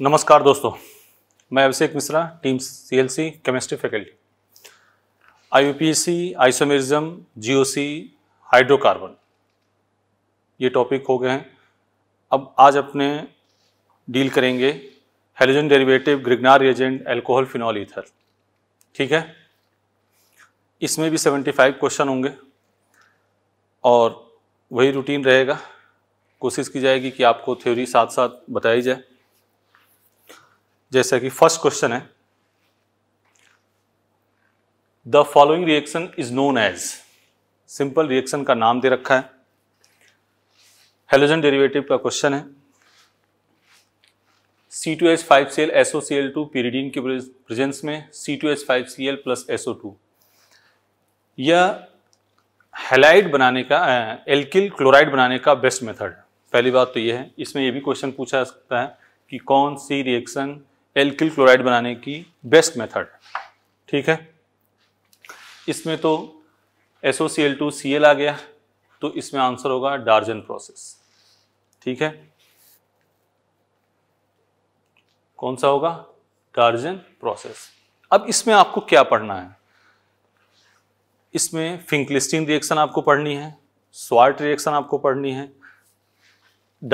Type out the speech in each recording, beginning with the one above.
नमस्कार दोस्तों मैं Abhishek Mishra team CLC chemistry faculty IUPAC isomerism GOC hydrocarbon ये टॉपिक हो गए हैं अब आज अपने डील करेंगे halogen derivative Grignard agent alcohol phenol ether ठीक है इसमें भी 75 क्वेश्चन होंगे और वही रूटीन रहेगा कोशिश की जाएगी कि आपको थ्योरी साथ साथ बताई जाए जैसा कि फर्स्ट क्वेश्चन है the following reaction is known as simple reaction का नाम दे रखा है हेलोजन डेरिवेटिव का क्वेश्चन है C two H five C L SO C L two pyridine के प्रेजेंस में C two H five C L plus SO two यह halide बनाने का एल्किल क्लोराइड बनाने का बेस्ट मेथड पहली बात तो यह है इसमें यह भी क्वेश्चन पूछा जा सकता है कि कौन सी रिएक्शन एल्किल क्लोराइड बनाने की बेस्ट मेथड ठीक है इसमें तो SO C L two C L आ गया तो इसमें आंसर होगा डार्जन प्रोसेस ठीक है कौन सा होगा डार्जन प्रोसेस अब इसमें आपको क्या पढ़ना है इसमें फिंकलिस्टिन रिएक्शन आपको पढ़नी है स्वार्ट रिएक्शन आपको पढ़नी है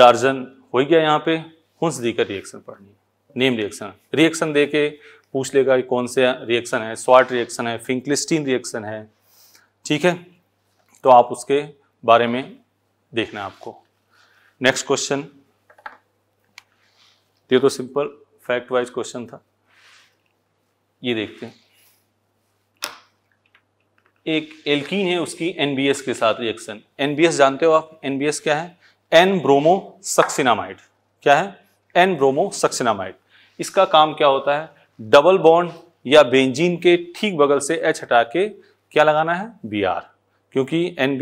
डार्जन हो गया यहां पे हंस का रिएक्शन पढ़नी है नेम रिएक्शन रिएक्शन दे के पूछ लेगा कि कौन से रिएक्शन है स्वाट रिएक्शन है फिंकलिस्टीन रिएक्शन है ठीक है तो आप उसके बारे में देखना है आपको नेक्स्ट क्वेश्चन ये तो सिंपल फैक्ट वाइज क्वेश्चन था ये देखते हैं एक एल्कीन है उसकी एनबीएस के साथ रिएक्शन एनबीएस जानते हो आप एनबीएस क्या है एन ब्रोमो सक्सिनामाइड क्या है एन ब्रोमो सक्सिनामाइड इसका काम क्या होता है डबल बॉन्ड या बेंजीन के ठीक बगल से एच हटा के क्या लगाना है बी क्योंकि एन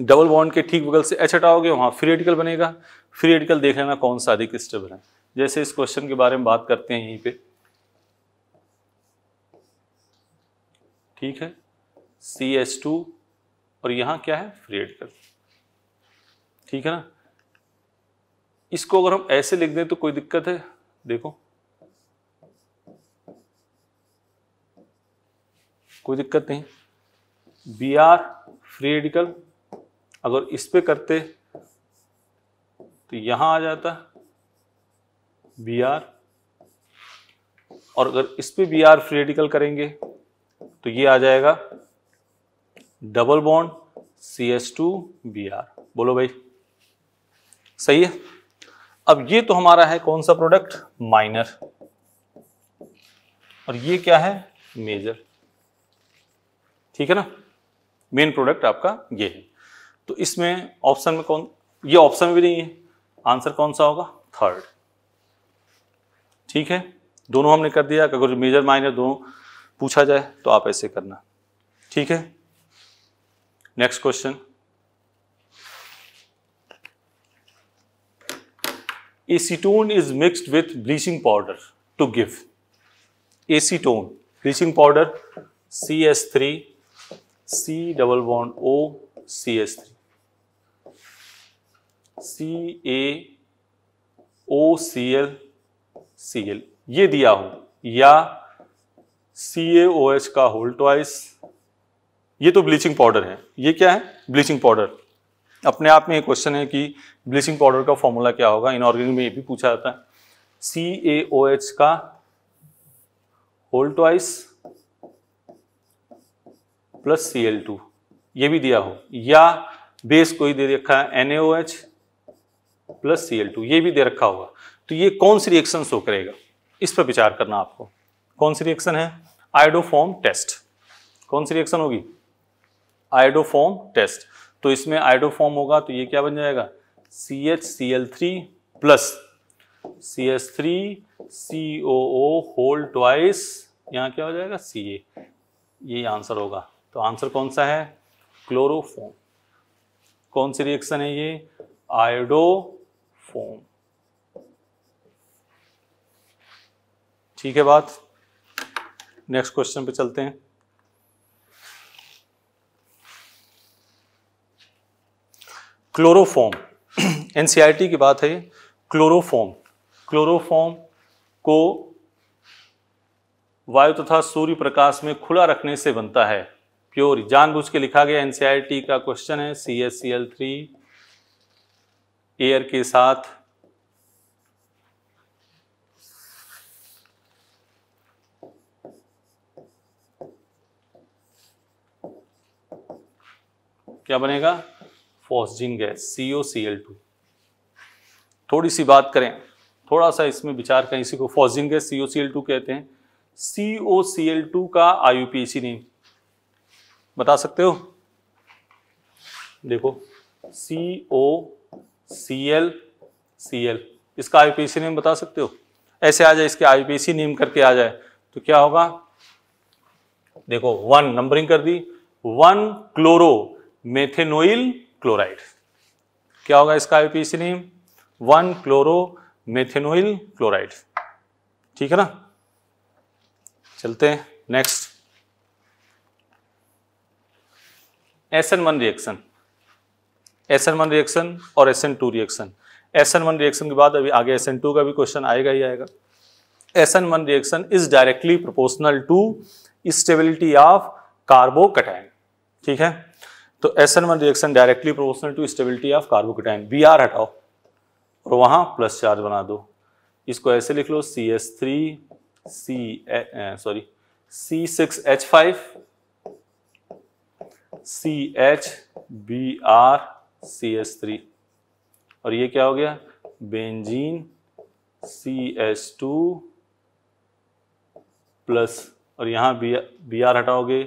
डबल बॉन्ड के ठीक बगल से एच हटाओगे वहाँ फ्री रेडिकल बनेगा फ्री रेडिकल देख लेना कौन सा अधिक स्टेबल है जैसे इस क्वेश्चन के बारे में बात करते हैं यहीं पे ठीक है सी एच टू और यहाँ क्या है फ्री रेडिकल ठीक है ना इसको अगर हम ऐसे लिख दें तो कोई दिक्कत है देखो कोई दिक्कत नहीं बी आर फ्री रेडिकल अगर इस पे करते तो यहां आ जाता बी आर और अगर इस पे बी आर फ्री रेडिकल करेंगे तो ये आ जाएगा double bond C S two B R बोलो भाई सही है अब ये तो हमारा है कौन सा प्रोडक्ट माइनर और ये क्या है मेजर ठीक है ना मेन प्रोडक्ट आपका ये है तो इसमें ऑप्शन में कौन ये ऑप्शन में भी नहीं है आंसर कौन सा होगा थर्ड ठीक है दोनों हमने कर दिया अगर मेजर माइनर दोनों पूछा जाए तो आप ऐसे करना ठीक है next question acetone is mixed with bleaching powder to give acetone bleaching powder cs3 c double bond o cs3 ca ocl cl ये दिया हो या CaOH का होल ट्वाइस ये तो ब्लीचिंग पाउडर है ये क्या है ब्लीचिंग पाउडर अपने आप में एक क्वेश्चन है कि ब्लीचिंग पाउडर का फॉर्मूला क्या होगा इनऑर्गेनिक में ये भी पूछा जाता है सी ए ओ एच का whole twice plus C L two ये भी दिया हो या बेस कोई दे रखा है N O H plus C L two ये भी दे रखा होगा तो ये कौन सी रिएक्शन शो करेगा इस पर विचार करना आपको कौन सी रिएक्शन है आइडोफॉर्म टेस्ट कौन सी रिएक्शन होगी आइडोफॉर्म टेस्ट तो इसमें फॉर्म होगा तो ये क्या बन जाएगा C H C L three plus C H three C O O whole twice यहाँ क्या हो जाएगा सी ए ये आंसर होगा तो आंसर कौन सा है क्लोरोफॉर्म कौन सी रिएक्शन है ये आयोडोफॉर्म ठीक है बात नेक्स्ट क्वेश्चन पे चलते हैं क्लोरोफॉर्म एनसीईआरटी की बात है ये क्लोरोफॉर्म क्लोरोफॉर्म को वायु तथा सूर्य प्रकाश में खुला रखने से बनता है प्योर जानबूझ के लिखा गया एनसीईआरटी का क्वेश्चन है C S C L three air के साथ क्या बनेगा phosgene gas C O C L two थोड़ी सी बात करें थोड़ा सा इसमें विचार करें इसी को phosgene gas C O C L two कहते हैं C O C L two का I U P C name बता सकते हो देखो सी O C L C L इसका आई पी सी नेम बता सकते हो ऐसे आ जाए इसके आई पी सी नेम करके आ जाए तो क्या होगा देखो वन नंबरिंग कर दी वन क्लोरो मेथेनोइल क्लोराइड क्या होगा इसका IPC name one chloro methanoyl chloride ठीक है ना चलते हैं next S N one reaction S N one reaction और S N two reaction S N one reaction के बाद अभी आगे एस एन टू का भी क्वेश्चन आएगा ही आएगा S N one reaction is directly proportional to stability of carbocation ठीक है तो S N one reaction directly proportional to stability of carbocation B R हटाओ और वहां प्लस चार्ज बना दो इसको ऐसे लिख लो C S three C sorry C six H five C H B R C S three और ये क्या हो गया benzene C S two plus और यहां बी बी आर हटाओगे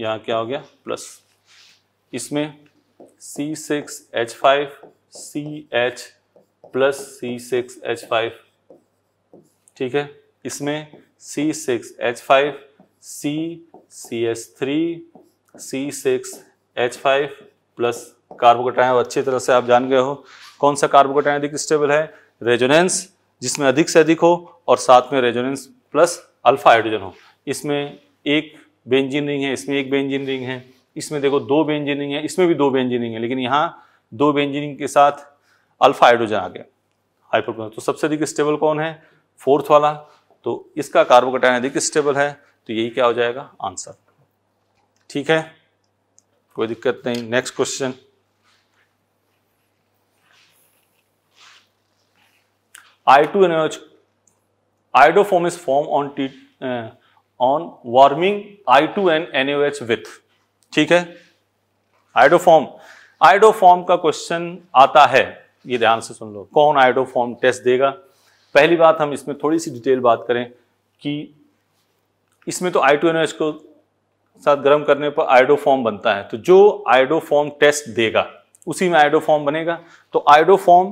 यहाँ क्या हो गया प्लस इसमें C six H five C H plus C six H five ठीक है इसमें C six H five C C H three C six H five plus carbocation अच्छी तरह से आप जान गए हो कौन सा कार्बोकटाइन अधिक स्टेबल है रेजोनेंस जिसमें अधिक से अधिक हो और साथ में रेजोनेंस प्लस अल्फा हाइड्रोजन हो इसमें एक बेंजिन रिंग है इसमें एक बेंजिन रिंग है इसमें देखो दो बेंजिन रिंग है इसमें भी दो बेंजिन रिंग है लेकिन यहाँ दो बेंजिन रिंग के साथ अल्फा हाइड्रोजन आ गया हाइपोक्लोराइन तो सबसे अधिक स्टेबल कौन है फोर्थ वाला तो इसका कार्बोकटाइन अधिक स्टेबल है तो यही क्या हो जाएगा आंसर ठीक है कोई दिक्कत नहीं next question I N H is is form on T on warming I two N N H with ठीक है आइडोफॉर्म आइडोफॉर्म का क्वेश्चन आता है ये ध्यान से सुन लो कौन आइडोफॉर्म टेस्ट देगा पहली बात हम इसमें थोड़ी सी डिटेल बात करें कि इसमें तो आई टू एन एच को साथ गर्म करने पर आइडोफॉर्म बनता है तो जो आइडोफॉर्म टेस्ट देगा उसी में आइडोफॉर्म बनेगा तो आइडोफॉर्म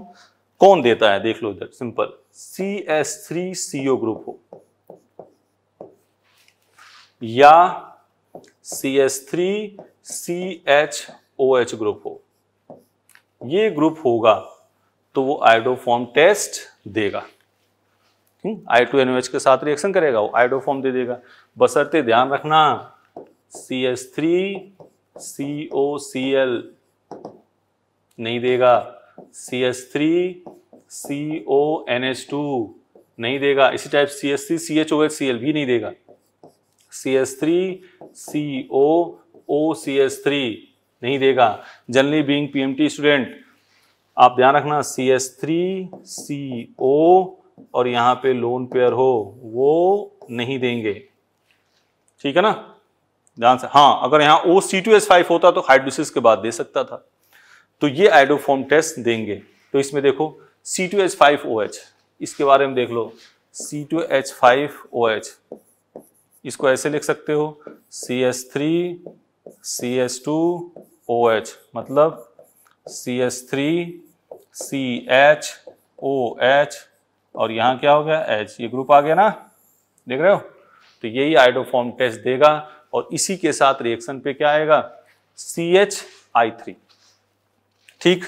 कौन देता है देख लो इधर simple C S three C O group हो या C S three C H O H group हो ये ग्रुप होगा तो वो आइडोफॉर्म टेस्ट देगा आई टू एच के साथ रिएक्शन करेगा वो आइडोफॉर्म दे देगा बसरते ध्यान रखना C S three C O C L नहीं देगा C S three C O N H two नहीं देगा इसी type C S three C H O H C L भी नहीं देगा C S three C O O C S three नहीं देगा generally being P M T student आप ध्यान रखना सी एस थ्री सी ओ और यहाँ पे लोन पेयर हो वो नहीं देंगे ठीक है ना ध्यान से हाँ अगर यहाँ O C two S five होता तो हाइड्रोसिस के बाद दे सकता था तो ये आइडोफॉर्म टेस्ट देंगे तो इसमें देखो C two H five O H इसके बारे में देख लो C two H five O H इसको ऐसे लिख सकते हो C S three C S two O H मतलब C S three C H O H और यहाँ क्या हो गया एच ये ग्रुप आ गया ना देख रहे हो तो यही आइडोफॉर्म टेस्ट देगा और इसी के साथ रिएक्शन पे क्या आएगा सी एच आई थ्री ठीक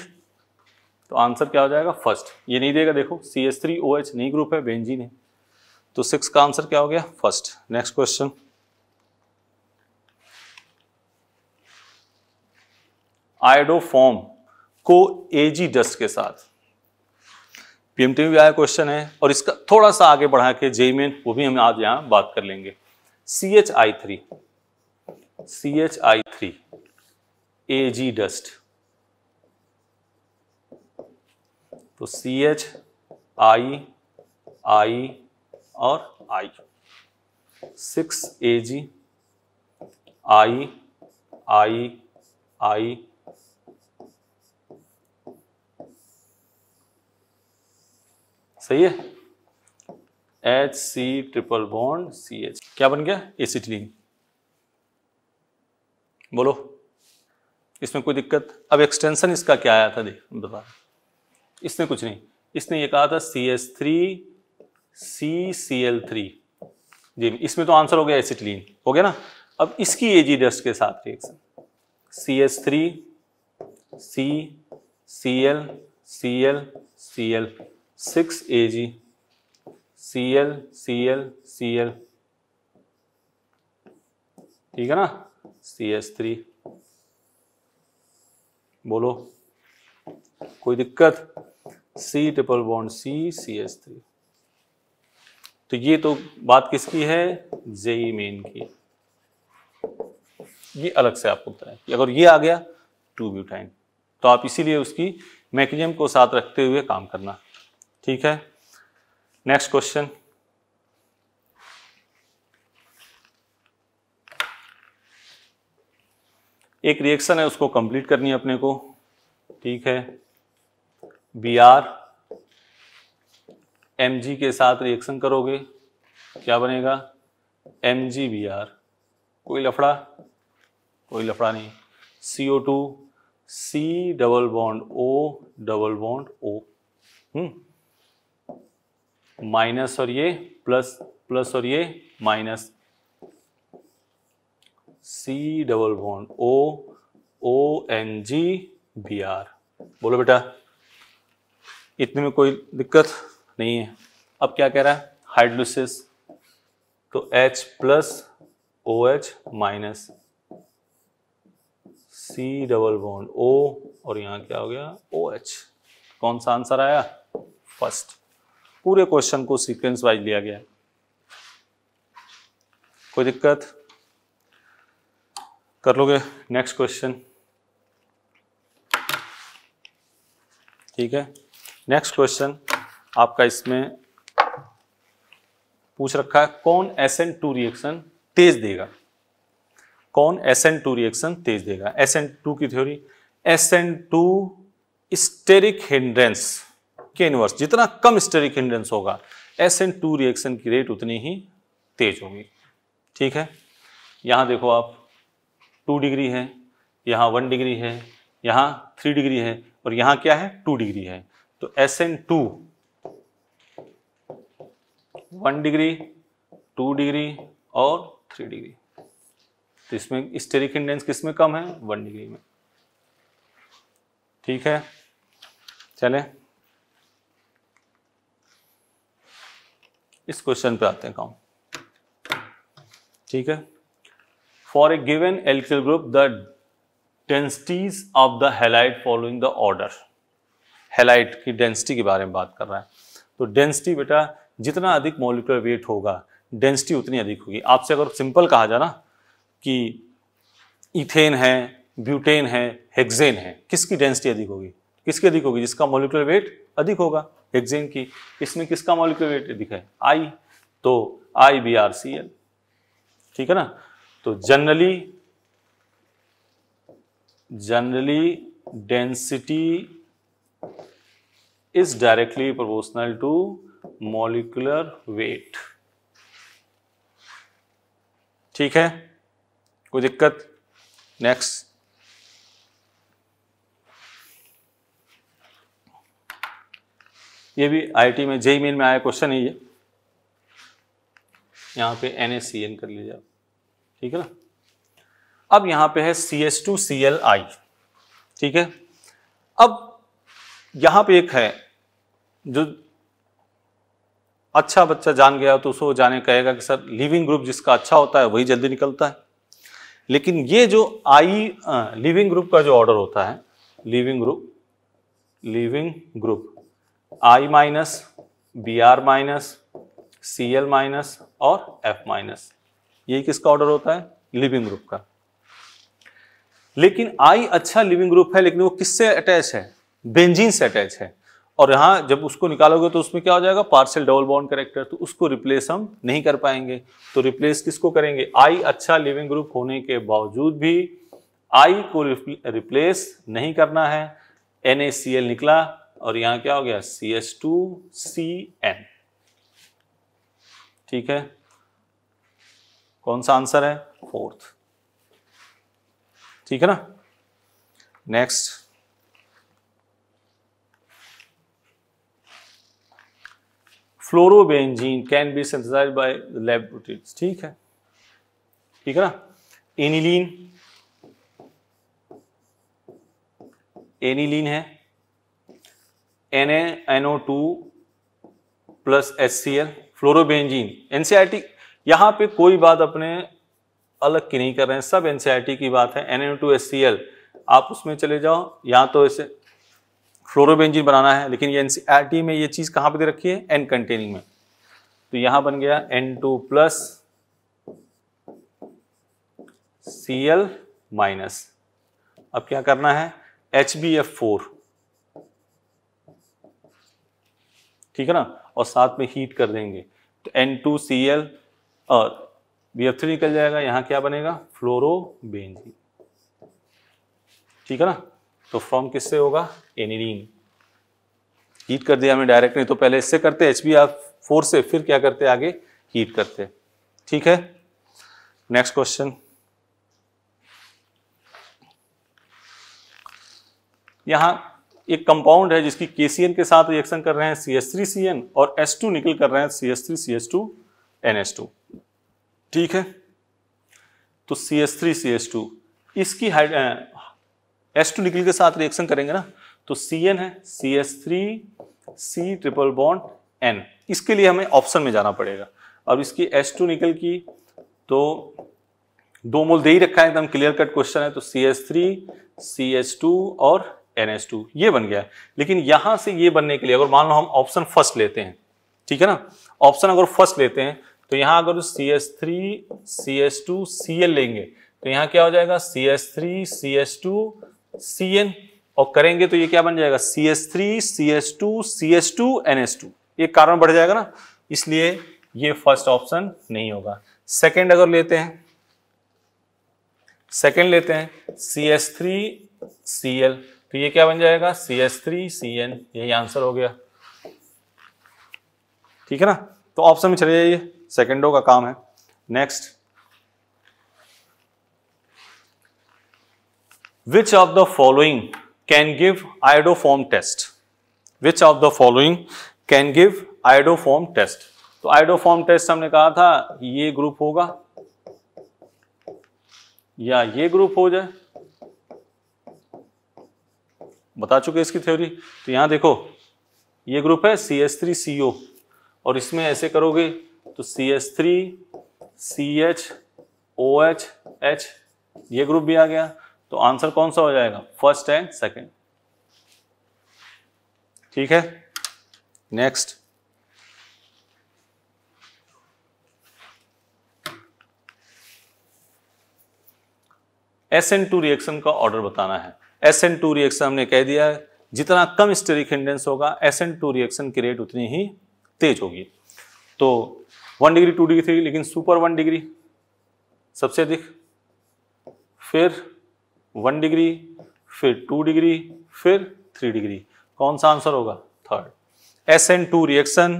तो आंसर क्या हो जाएगा फर्स्ट ये नहीं देगा देखो C S three O H नहीं ग्रुप है बेंजीन है तो सिक्स का आंसर क्या हो गया फर्स्ट नेक्स्ट क्वेश्चन आइडोफॉर्म को एजी डस्ट के साथ पीएमटी में भी आया क्वेश्चन है और इसका थोड़ा सा आगे बढ़ा के जेईमेन वो भी हम आज यहां बात कर लेंगे C H I three C H I three A G dust तो सी एच आई आई और आई six A ji I I I सही है H C triple bond C H क्या बन गया एसिटिलीन बोलो इसमें कोई दिक्कत अब एक्सटेंशन इसका क्या आया था देख बता इसमें कुछ नहीं इसने ये कहा था C H three C C L three G इसमें तो आंसर हो गया एसिटिलीन हो गया ना अब इसकी एजी डस्ट के साथ reaction C S three C C L C L C L six A G C L C L C L ठीक है ना सी एस थ्री बोलो कोई दिक्कत C triple bond C C S three तो ये तो बात किसकी है जेई मेन की ये अलग से आपको बताया कि अगर ये आ गया टू ब्यूटाइन तो आप इसीलिए उसकी मैकेजम को साथ रखते हुए काम करना ठीक है नेक्स्ट क्वेश्चन एक रिएक्शन है उसको कंप्लीट करनी है अपने को ठीक है बी आर एम के साथ रिएक्शन करोगे क्या बनेगा एम कोई लफड़ा कोई लफड़ा नहीं C O two C double bond O double bond O minus और ये प्लस प्लस और ये minus C double bond O O N G B R बोलो बेटा इतने में कोई दिक्कत नहीं है अब क्या कह रहा है हाइड्रोसिस तो H plus O H minus C double bond O और यहां क्या हो गया ओ एच कौन सा आंसर आया फर्स्ट पूरे क्वेश्चन को सीक्वेंस वाइज लिया गया कोई दिक्कत कर लोगे नेक्स्ट क्वेश्चन ठीक है नेक्स्ट क्वेश्चन आपका इसमें पूछ रखा है कौन एस एन टू रिएक्शन तेज देगा कौन एस एन टू रिएक्शन तेज देगा एस एन टू की theory S N two steric hindrance के इनवर्स जितना कम स्टेरिक हिंड्रेंस होगा एस एन टू रिएक्शन की रेट उतनी ही तेज होगी ठीक है यहां देखो आप टू डिग्री है यहां वन डिग्री है यहां थ्री डिग्री है और यहां क्या है टू डिग्री है तो S N two one degree two degree और थ्री डिग्री तो इसमें स्टेरिक इंडेंस किस में कम है वन डिग्री में ठीक है चले इस क्वेश्चन पे आते हैं काम ठीक है for a given alkyl group the densities of the halide following the order halide की डेंसिटी के बारे में बात कर रहा है तो डेंसिटी बेटा जितना अधिक मोलिकुलर वेट होगा डेंसिटी उतनी अधिक होगी आपसे अगर सिंपल कहा जाए ना कि इथेन है ब्यूटेन है हेक्जेन है किसकी डेंसिटी अधिक होगी किसकी अधिक होगी जिसका मोलिकुलर वेट अधिक होगा हेक्जेन की इसमें किसका मोलिकुलर वेट अधिक है आई तो I B R C L ठीक है ना तो generally generally density is directly proportional to molecular weight ठीक है कोई दिक्कत नेक्स्ट ये भी आईटी में जेई मेन e में आया क्वेश्चन है ये यहां पे एन कर लीजिए आप ठीक है ना अब यहां पे है C S two C L I ठीक है अब यहां पे एक है जो अच्छा बच्चा जान गया तो उसको जाने कहेगा कि सर लिविंग ग्रुप जिसका अच्छा होता है वही जल्दी निकलता है लेकिन ये जो आई लिविंग ग्रुप का जो ऑर्डर होता है leaving group leaving group I minus B R minus C L minus और एफ माइनस ये किसका ऑर्डर होता है लिविंग ग्रुप का लेकिन आई अच्छा लिविंग ग्रुप है लेकिन वो किससे अटैच है बेंजीन से अटैच है और यहाँ जब उसको निकालोगे तो उसमें क्या हो जाएगा पार्सल डबल बॉन्ड करेक्टर तो उसको रिप्लेस हम नहीं कर पाएंगे तो रिप्लेस किसको करेंगे आई अच्छा लिविंग ग्रुप होने के बावजूद भी आई को रिप्लेस नहीं करना है एन निकला और यहाँ क्या हो गया C S two C N ठीक है कौन सा आंसर है फोर्थ ठीक है ना next fluorobenzene can be synthesise by lab proteins ठीक है ठीक है ना एनिलीन एनिलीन है N NO two plus S C L fluorobenzene NCERT यहां पे कोई बात अपने अलग की नहीं कर रहे हैं सब एनसीआरटी की बात है N N two S C L आप उसमें चले जाओ यहाँ तो इसे फ्लोरोबेंजिन बनाना है लेकिन ये एन में ये चीज़ कहाँ पे दे रखी है एन कंटेनिंग में तो यहाँ बन गया N two plus C L minus अब क्या करना है एच बी एफ फोर ठीक है ना और साथ में हीट कर देंगे तो एन टू सी एल और बी एफ थ्री निकल जाएगा यहाँ क्या बनेगा फ्लोरोबेंजिन ठीक है ना तो फॉर्म किससे होगा एनिडीन हीट कर दिया हमने डायरेक्ट नहीं तो पहले इससे करते एच बी फोर से फिर क्या करते आगे हीट करते ठीक है नेक्स्ट क्वेश्चन यहां एक कंपाउंड है जिसकी के के साथ रिएक्शन कर रहे हैं थ्री सी एन और एस टू निकल कर रहे हैं three C S two S two ठीक है तो C C S S three two इसकी एस टू निकल के साथ रिएक्शन करेंगे ना तो सी एन है C S three C triple bond N इसके लिए हमें ऑप्शन में जाना पड़ेगा अब इसकी एस टू निकल की तो दो मोल दे ही रखा है एकदम क्लियर कट क्वेश्चन है तो C S three C S two और एन एस टू ये बन गया है लेकिन यहां से ये बनने के लिए अगर मान लो हम ऑप्शन फर्स्ट लेते हैं ठीक है ना ऑप्शन अगर फर्स्ट लेते हैं तो यहां अगर C S three C S two C L लेंगे तो यहां क्या हो जाएगा C S three C S two CN और करेंगे तो ये क्या बन जाएगा C S three C S two C S two N S two ये कार्बन बढ़ जाएगा ना इसलिए ये फर्स्ट ऑप्शन नहीं होगा सेकेंड अगर लेते हैं सेकेंड लेते हैं C S three C L तो ये क्या बन जाएगा C S three C N यही आंसर हो गया ठीक है ना तो ऑप्शन में चले जाइए सेकेंडों का काम है next which of the following can give iodoform test which of the following can give iodoform test तो आइडोफॉर्म टेस्ट हमने कहा था ये ग्रुप होगा या ये ग्रुप हो जाए बता चुके इसकी थ्योरी तो यहां देखो ये ग्रुप है सी एस थ्री सी ओ और इसमें ऐसे करोगे तो C S three C H O H H ये ग्रुप भी आ गया तो आंसर कौन सा हो जाएगा फर्स्ट एंड सेकेंड ठीक है next S N two reaction का ऑर्डर बताना है एस एन टू रिएक्शन हमने कह दिया है जितना कम स्टेरिक इंडेंस होगा एस एन टू रिएक्शन की रेट उतनी ही तेज होगी तो one degree two degree three लेकिन सुपर वन डिग्री सबसे अधिक फिर वन डिग्री फिर टू डिग्री फिर थ्री डिग्री कौन सा आंसर होगा third S N two reaction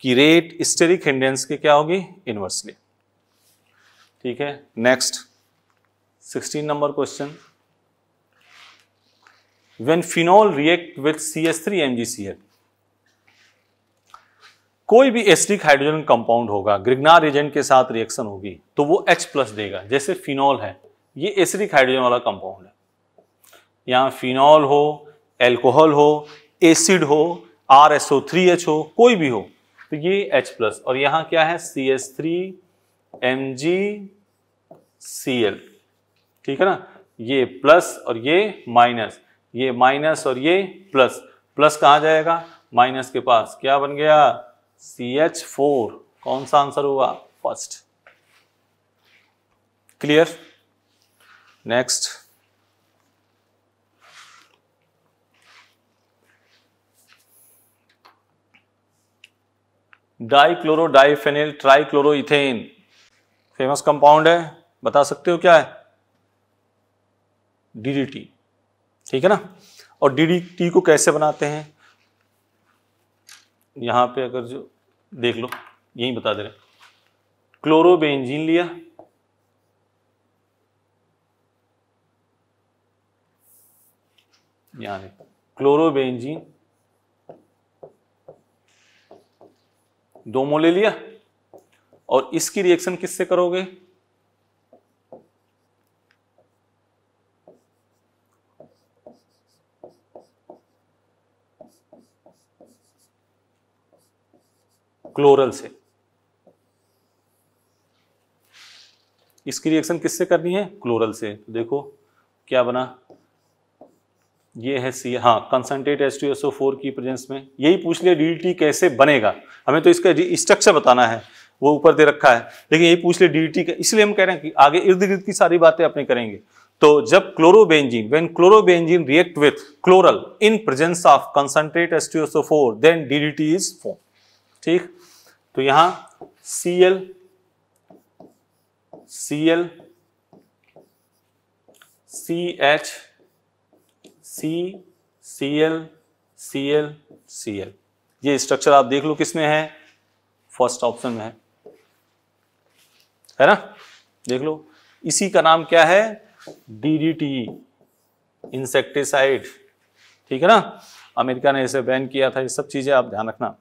की रेट स्टेरिक हिंडेंस की क्या होगी इनवर्सली ठीक है next sixteen number question phenol react with C S three CH3MgCl कोई भी एसिडिक हाइड्रोजन कंपाउंड होगा ग्रिग्नार एजेंट के साथ रिएक्शन होगी तो वो H प्लस देगा जैसे फिनॉल है ये एसिडिक हाइड्रोजन वाला कंपाउंड है यहाँ फिनॉल हो एल्कोहल हो एसिड हो R S O three H हो कोई भी हो तो ये H प्लस और यहाँ क्या है C S three M G C L ठीक है ना ये प्लस और ये माइनस ये माइनस और ये प्लस प्लस कहाँ जाएगा माइनस के पास क्या बन गया सी एच फोर कौन सा आंसर होगा first clear next dichloro diphenyl trichloroethane famous compound है बता सकते हो क्या है डीडीटी ठीक है ना और डीडीटी को कैसे बनाते हैं यहां पे अगर जो देख लो यही बता दे रहे क्लोरोबेंजीन लिया यहाँ देखो क्लोरोबेंजीन दो मोल ले लिया और इसकी रिएक्शन किससे करोगे क्लोरल से इसकी रिएक्शन किससे करनी है क्लोरल से तो देखो क्या बना ये है सी हाँ concentrate S two S O four की प्रेजेंस में यही पूछ लिया डी टी कैसे बनेगा हमें तो इसका स्ट्रक्चर बताना है वो ऊपर दे रखा है लेकिन यही पूछ लिया डी टी का इसलिए हम कह रहे हैं कि आगे इर्द गिर्द की सारी बातें अपने करेंगे तो जब chlorobenzene when chlorobenzene react with chloral in presence of concentrate S two S O four then D D T is four ठीक तो यहाँ C L C L C H C C L C L C L ये structure आप देख लो किसमें है first option में है है ना देख लो इसी का नाम क्या है डीडीटी इंसेक्टिसाइड e, ठीक है ना अमेरिका ने इसे बैन किया था ये सब चीजें आप ध्यान रखना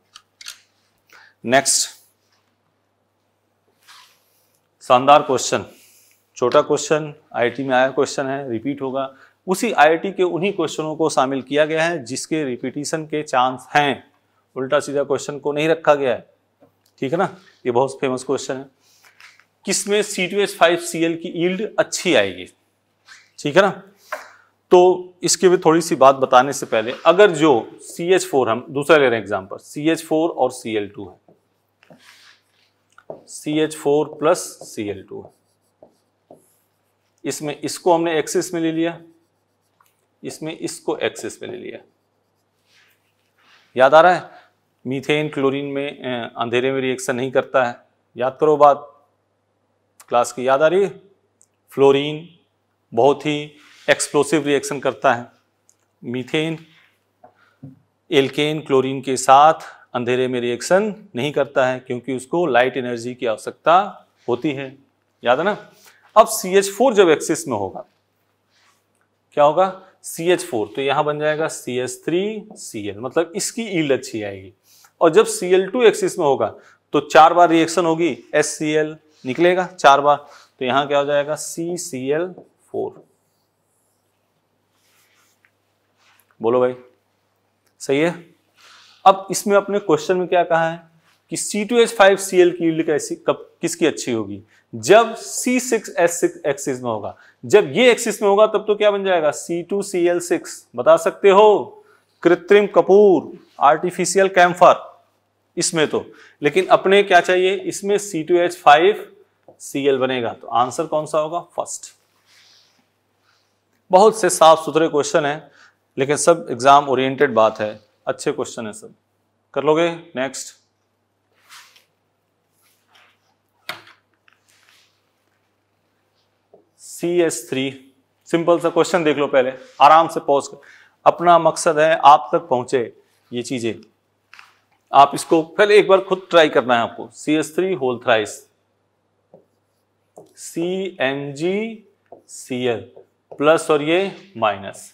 नेक्स्ट शानदार क्वेश्चन छोटा क्वेश्चन आईटी में आया क्वेश्चन है रिपीट होगा उसी आईआईटी के उन्हीं क्वेश्चनों को शामिल किया गया है जिसके रिपीटिशन के चांस हैं उल्टा सीधा क्वेश्चन को नहीं रखा गया है ठीक है ना ये बहुत फेमस क्वेश्चन है किसमें C two H five C L की ईल्ड अच्छी आएगी ठीक है ना तो इसके भी थोड़ी सी बात बताने से पहले अगर जो सी एच फोर हम दूसरा ले रहे हैं एग्जाम्पल सी एच फोर और सी एल टू है C H four plus C L two है इसमें इसको हमने एक्सिस में ले लिया इसमें इसको एक्सेस पे ले लिया याद आ रहा है मीथेन क्लोरीन में अंधेरे में रिएक्शन नहीं करता है याद करो बात क्लास की याद आ रही है फ्लोरीन बहुत ही एक्सप्लोसिव रिएक्शन करता है मीथेन एल्केन क्लोरीन के साथ अंधेरे में रिएक्शन नहीं करता है क्योंकि उसको लाइट एनर्जी की आवश्यकता होती है याद है ना अब सी एच फोर जब एक्सिस में होगा क्या होगा सी एच फोर तो यहाँ बन जाएगा C H three C L मतलब इसकी ईल अच्छी आएगी और जब सी एल टू एक्सिस में होगा तो चार बार रिएक्शन होगी एस सी एल निकलेगा चार बार तो यहाँ क्या हो जाएगा सी सी एल फोर बोलो भाई सही है अब इसमें अपने क्वेश्चन में क्या कहा है कि सी टू C2H5Cl की यील्ड कैसी कब किसकी अच्छी होगी जब C six S six excess में होगा जब ये एक्सिस में होगा तब तो क्या बन जाएगा C C two L six बता सकते हो कृत्रिम कपूर आर्टिफिशियल कैम्फर इसमें तो लेकिन अपने क्या चाहिए इसमें C C two H five L बनेगा तो आंसर कौन सा होगा फर्स्ट बहुत से साफ सुथरे क्वेश्चन है लेकिन सब एग्जाम ओरिएंटेड बात है अच्छे क्वेश्चन है सब कर लोगे next C S three simple सा क्वेश्चन देख लो पहले आराम से पहुंच कर अपना मकसद है आप तक पहुंचे ये चीजें आप इसको पहले एक बार खुद ट्राई करना है आपको C S three whole thrice C N G C L plus और ये minus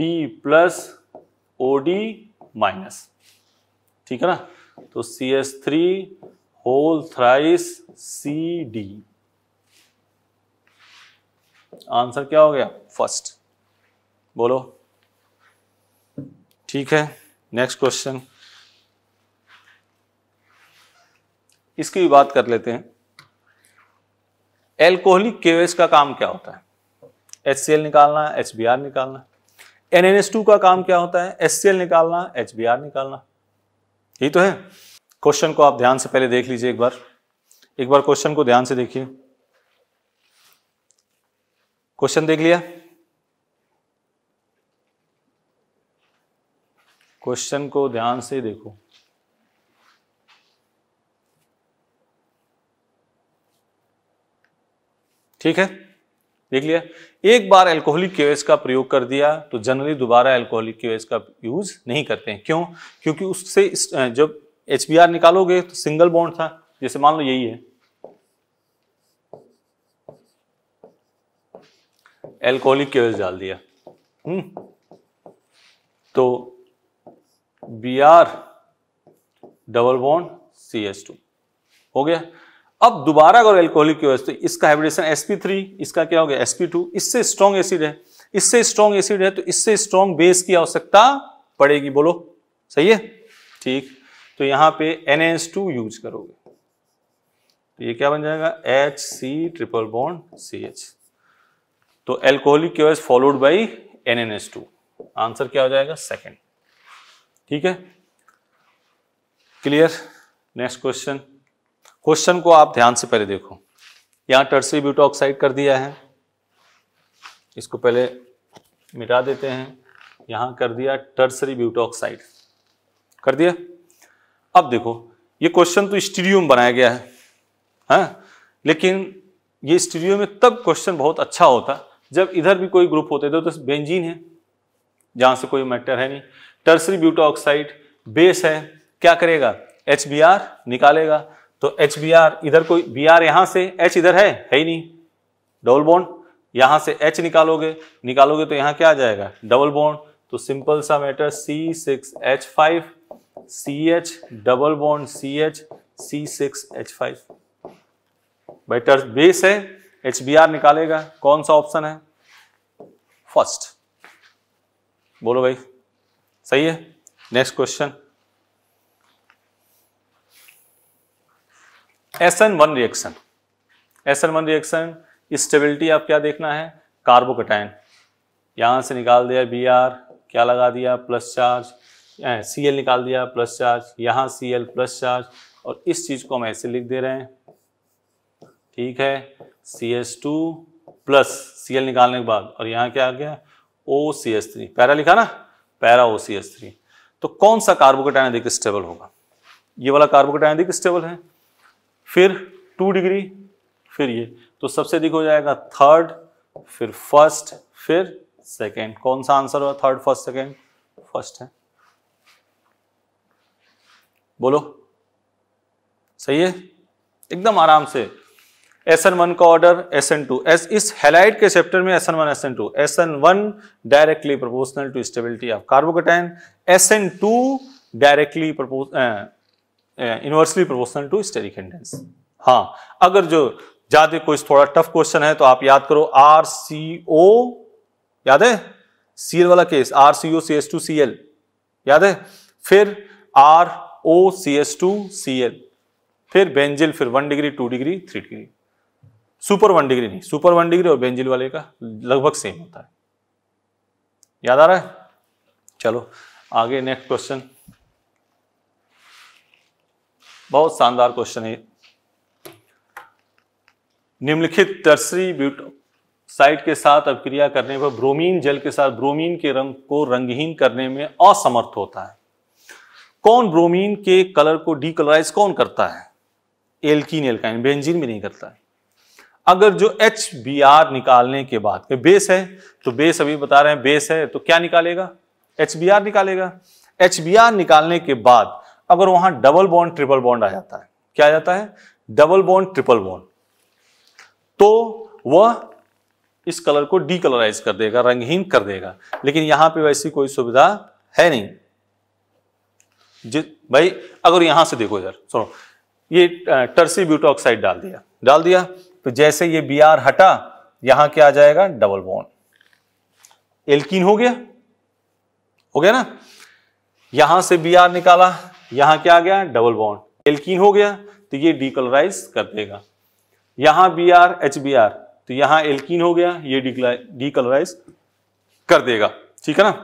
D plus O D minus ठीक है ना तो C S three whole thrice C D answer क्या हो गया फर्स्ट बोलो ठीक है नेक्स्ट क्वेश्चन इसकी भी बात कर लेते हैं एल्कोहलिक केवेस का काम क्या होता है एच निकालना एच निकालना एन एन टू का काम क्या होता है एस निकालना एच निकालना यही तो है क्वेश्चन को आप ध्यान से पहले देख लीजिए एक बार एक बार क्वेश्चन को ध्यान से देखिए क्वेश्चन देख लिया क्वेश्चन को ध्यान से देखो ठीक है देख लिया एक बार एल्कोहलिक क्यूएस का प्रयोग कर दिया तो जनरली दोबारा एल्कोहलिक क्यूएस का यूज नहीं करते हैं क्यों क्योंकि उससे जब एच निकालोगे तो सिंगल बॉन्ड था जैसे मान लो यही है एल्कोहलिक क्योर्स डाल दिया हम्म। तो B R double bond C S two हो गया अब दोबारा अगर एल्कोहलिक क्योर्स तो इसका हाइब्रिडेशन एस पी थ्री इसका क्या हो गया एस पी टू इससे स्ट्रॉन्ग एसिड है इससे स्ट्रॉन्ग एसिड है तो इससे स्ट्रॉन्ग बेस की आवश्यकता पड़ेगी बोलो सही है ठीक तो यहां पे एन एस टू यूज करोगे तो ये क्या बन जाएगा H C triple bond C H तो alcoholic cure followed by N answer क्या हो जाएगा सेकेंड ठीक है क्लियर नेक्स्ट क्वेश्चन क्वेश्चन को आप ध्यान से पहले देखो यहां टर्सरी ब्यूटोक्साइड कर दिया है इसको पहले मिटा देते हैं यहां कर दिया टर्सरी ब्यूटोक्साइड कर दिया अब देखो ये क्वेश्चन तो स्टीडियो में बनाया गया है हाँ? लेकिन ये स्टीडियो में तब क्वेश्चन बहुत अच्छा होता जब इधर भी कोई ग्रुप होते थे तो बेंजीन है जहां से कोई मैटर है नहीं टर्सरी ब्यूटो बेस है क्या करेगा एच निकालेगा तो एच इधर कोई बी आर यहां से एच इधर है है ही नहीं डबल बॉन्ड यहां से एच निकालोगे निकालोगे तो यहां क्या आ जाएगा डबल बॉन्ड तो सिंपल सा matter C six H five C H double bond C H C six H five base है एच बी आर निकालेगा कौन सा ऑप्शन है फर्स्ट बोलो भाई सही है next question S N one reaction S N one reaction stability आप क्या देखना है कार्बोकटाइन यहां से निकाल दिया बी आर क्या लगा दिया प्लस चार्ज सी एल निकाल दिया प्लस चार्ज यहां सी एल प्लस चार्ज और इस चीज़ को हम ऐसे लिख दे रहे हैं ठीक है C S two plus C L निकालने के बाद और यहाँ क्या आ गया O C S three para लिखा ना para O C S three तो कौन सा कार्बोकेटाइन अधिक स्टेबल होगा ये वाला कार्बोकेटाइन अधिक स्टेबल है फिर टू डिग्री फिर ये तो सबसे अधिक हो जाएगा थर्ड फिर फर्स्ट फिर सेकेंड कौन सा आंसर होगा थर्ड फर्स्ट सेकेंड फर्स्ट है बोलो सही है एकदम आराम से SN1 का ऑर्डर SN2 एस इस हेलाइट के चैप्टर में SN1 SN2 SN1 directly proportional to stability of carbocation SN2 directly inversely proportional to steric hindrance हाँ अगर जो ज्यादा कोई थोड़ा टफ क्वेश्चन है तो आप याद करो आर सी ओ याद है सीएल वाला case R C O C S two C L याद है फिर R O C S two C L फिर बेंजिल फिर one degree two degree three degree super one degree नहीं सुपर वन डिग्री और बेंजिल वाले का लगभग सेम होता है याद आ रहा है चलो आगे नेक्स्ट क्वेश्चन बहुत शानदार क्वेश्चन है निम्नलिखित टर्सरी ब्यूट साइट के साथ अभिक्रिया करने पर ब्रोमीन जल के साथ ब्रोमीन के रंग को रंगहीन करने में असमर्थ होता है कौन ब्रोमीन के कलर को डीकलराइज कौन करता है एल्किन एल्काइन बेंजीन भी नहीं करता है अगर जो एच बी आर निकालने के बाद के बेस है तो बेस अभी बता रहे हैं बेस है तो क्या निकालेगा एच बी आर निकालेगा एच बी आर निकालने के बाद अगर वहां डबल बॉन्ड ट्रिपल बॉन्ड आ जाता है क्या आ जाता है डबल बॉन्ड ट्रिपल बॉन्ड तो वह इस कलर को डी कलराइज कर देगा रंगहीन कर देगा लेकिन यहां पे वैसी कोई सुविधा है नहीं भाई अगर यहां से देखो इधर सुनो ये टर्सी ब्यूटोक्साइड डाल दिया डाल दिया तो जैसे ये बी आर हटा यहां क्या आ जाएगा डबल बॉन्ड एल्किन हो गया हो गया ना यहां से बी आर निकाला यहां क्या आ गया डबल बॉन्ड एल्किन हो गया तो ये डीकलराइज कर देगा यहां B R H B R तो यहां एल्किन हो गया ये डीकलराइज कर देगा ठीक है ना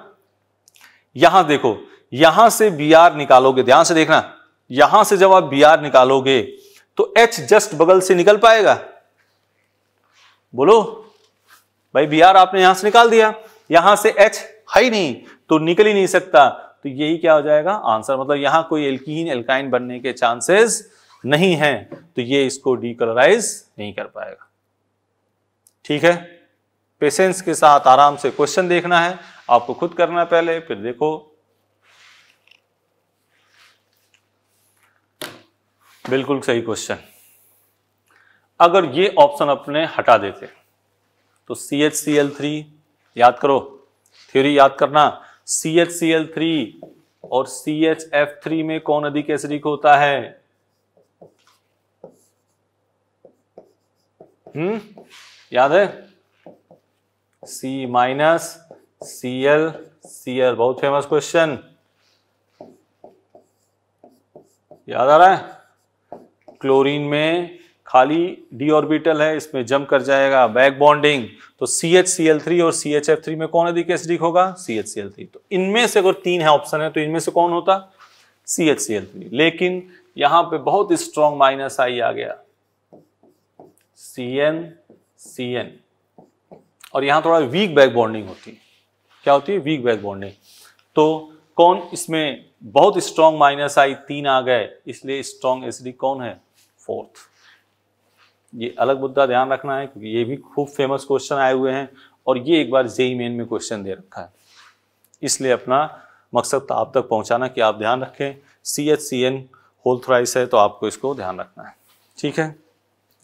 यहां देखो यहां से बी आर निकालोगे ध्यान से देखना यहां से जब आप बी आर निकालोगे तो एच जस्ट बगल से निकल पाएगा बोलो भाई बिहार आपने यहां से निकाल दिया यहां से एच है ही नहीं तो निकल ही नहीं सकता तो यही क्या हो जाएगा आंसर मतलब यहां कोई एल्कीन एल्काइन बनने के चांसेस नहीं है तो ये इसको डीकलराइज नहीं कर पाएगा ठीक है पेशेंस के साथ आराम से क्वेश्चन देखना है आपको खुद करना है पहले फिर देखो बिल्कुल सही क्वेश्चन अगर ये ऑप्शन अपने हटा देते तो C H C L three याद करो थ्योरी याद करना C H C L three और सी एच एफ थ्री में कौन अधिक एसिडिक होता है हम्म याद है C minus C L C L बहुत फेमस क्वेश्चन याद आ रहा है क्लोरीन में खाली डी ऑर्बिटल है इसमें जम कर जाएगा बैक बॉन्डिंग तो C H C L three और सी एच एफ थ्री में कौन अधिक एसडिक होगा C H C L three तो इनमें से अगर तीन है ऑप्शन है तो इनमें से कौन होता C H C L three लेकिन यहां पे बहुत स्ट्रॉन्ग माइनस आई आ गया सी एन सी एन और यहां थोड़ा वीक बैक बॉन्डिंग होती है क्या होती है वीक बैक बॉन्डिंग तो कौन इसमें बहुत स्ट्रॉन्ग माइनस आई तीन आ गए इसलिए स्ट्रॉन्ग एसडी कौन है फोर्थ ये अलग मुद्दा ध्यान रखना है क्योंकि ये भी खूब फेमस क्वेश्चन आए हुए हैं और ये एक बार जेई मेन e e में क्वेश्चन दे रखा है इसलिए अपना मकसद तो आप तक पहुंचाना कि आप ध्यान रखें C H C N whole thrice है तो आपको इसको ध्यान रखना है ठीक है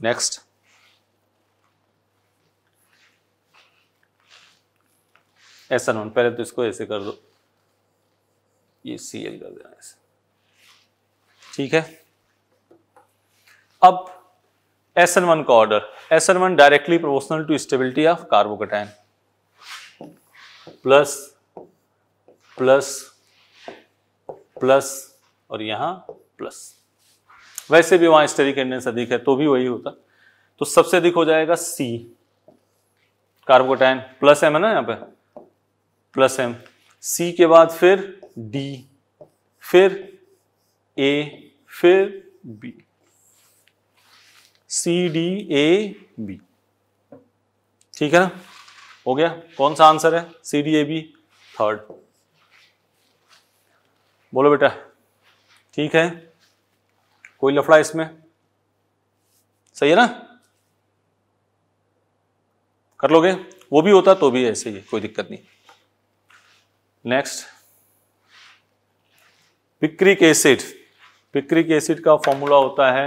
नेक्स्ट ऐसा नॉन पहले तो इसको ऐसे कर दो ये सी एल कर देना ऐसे ठीक है अब एस एन वन का order S N one directly proportional to stability of carbocation plus plus plus और यहां प्लस वैसे भी वहां स्टेरिक एंडेंस अधिक है तो भी वही होता तो सबसे अधिक हो जाएगा सी कार्बोकटाइन प्लस एम है ना यहां पे प्लस एम सी के बाद फिर डी फिर ए फिर B C D A B ठीक है ना हो गया कौन सा आंसर है C D A B third बोलो बेटा ठीक है कोई लफड़ा इसमें सही है ना कर लोगे वो भी होता तो भी ऐसे ही कोई दिक्कत नहीं next picric acid picric acid का फॉर्मूला होता है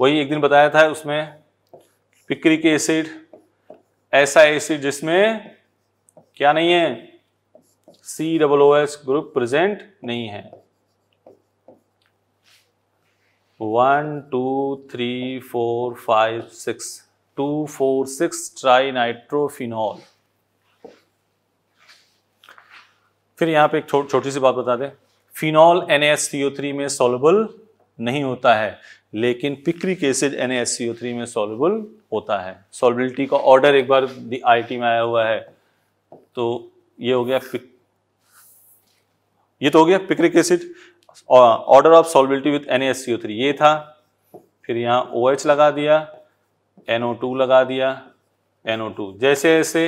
वही एक दिन बताया था उसमें पिक्रिक एसिड ऐसा एसिड जिसमें क्या नहीं है C double O S group present नहीं है one two three four five six two four six trinitrophenol फिर यहां पे एक छो, छोटी सी बात बता दें फिनॉल एन में सोलबल नहीं होता है लेकिन picric acid N S C O three में सॉल्युबल होता है सोलबिलिटी का ऑर्डर एक बार आई टी में आया हुआ है तो ये हो गया पिक ये तो हो गया picric acid order of solubility with N S C O three ये था फिर यहाँ ओ OH लगा दिया टू लगा दिया टू जैसे जैसे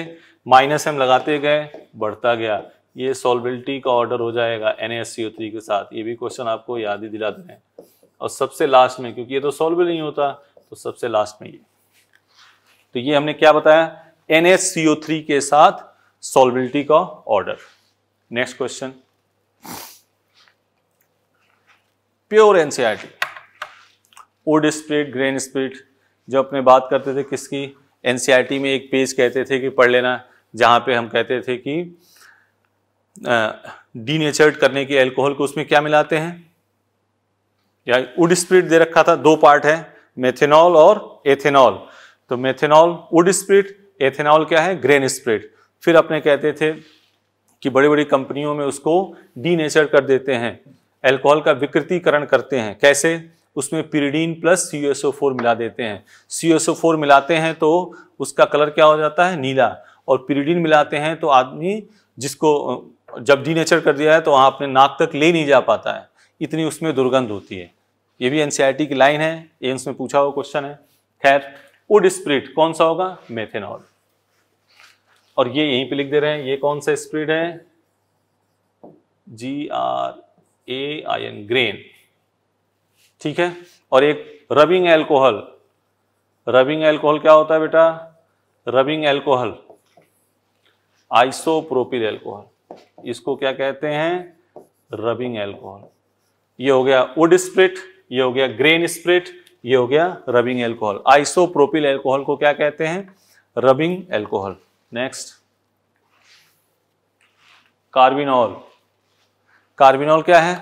माइनस एम लगाते गए बढ़ता गया ये सोलबिलिटी का ऑर्डर हो जाएगा एन के साथ ये भी क्वेश्चन आपको याद ही दिला दें और सबसे लास्ट में क्योंकि ये तो सॉल्व नहीं होता तो सबसे लास्ट में ये तो ये हमने क्या बताया NaCO3 के साथ सोलबिलिटी का order next question pure NCERT wood spirit grain spirit जो अपने बात करते थे किसकी एनसीआरटी e में एक पेज कहते थे कि पढ़ लेना जहां पे हम कहते थे कि डीनेचर्ड करने के अल्कोहल को उसमें क्या मिलाते हैं या वुड स्प्रिट दे रखा था दो पार्ट है मेथेनॉल और एथेनॉल तो मेथेनॉल वुड स्प्रिट एथेनॉल क्या है ग्रेन स्प्रिट फिर अपने कहते थे कि बड़ी बड़ी कंपनियों में उसको डीनेचर कर देते हैं एल्कोहल का विकृतिकरण करते हैं कैसे उसमें pyridine plus C S four मिला देते हैं सी एस फोर मिलाते हैं तो उसका कलर क्या हो जाता है नीला और पिरीडीन मिलाते हैं तो आदमी जिसको जब डीनेचर कर दिया है तो वहाँ अपने नाक तक ले नहीं जा पाता है इतनी उसमें दुर्गंध होती है ये भी एनसीईआरटी e की लाइन है एम्स में पूछा हुआ क्वेश्चन है खैर वुड स्प्रिट कौन सा होगा मेथेनॉल और ये यहीं पे लिख दे रहे हैं ये कौन सा स्प्रिट है G R A I N grain ठीक है और एक रबिंग एल्कोहल रबिंग एल्कोहल क्या होता है बेटा रबिंग एल्कोहल आइसोप्रोपिल एल्कोहल इसको क्या कहते हैं रबिंग एल्कोहल ये हो गया वुड स्प्रिट ये हो गया ग्रेन स्प्रिट ये हो गया रबिंग एल्कोहल आइसोप्रोपिल एल्कोहल को क्या कहते हैं rubbing alcohol next carbinol carbinol क्या है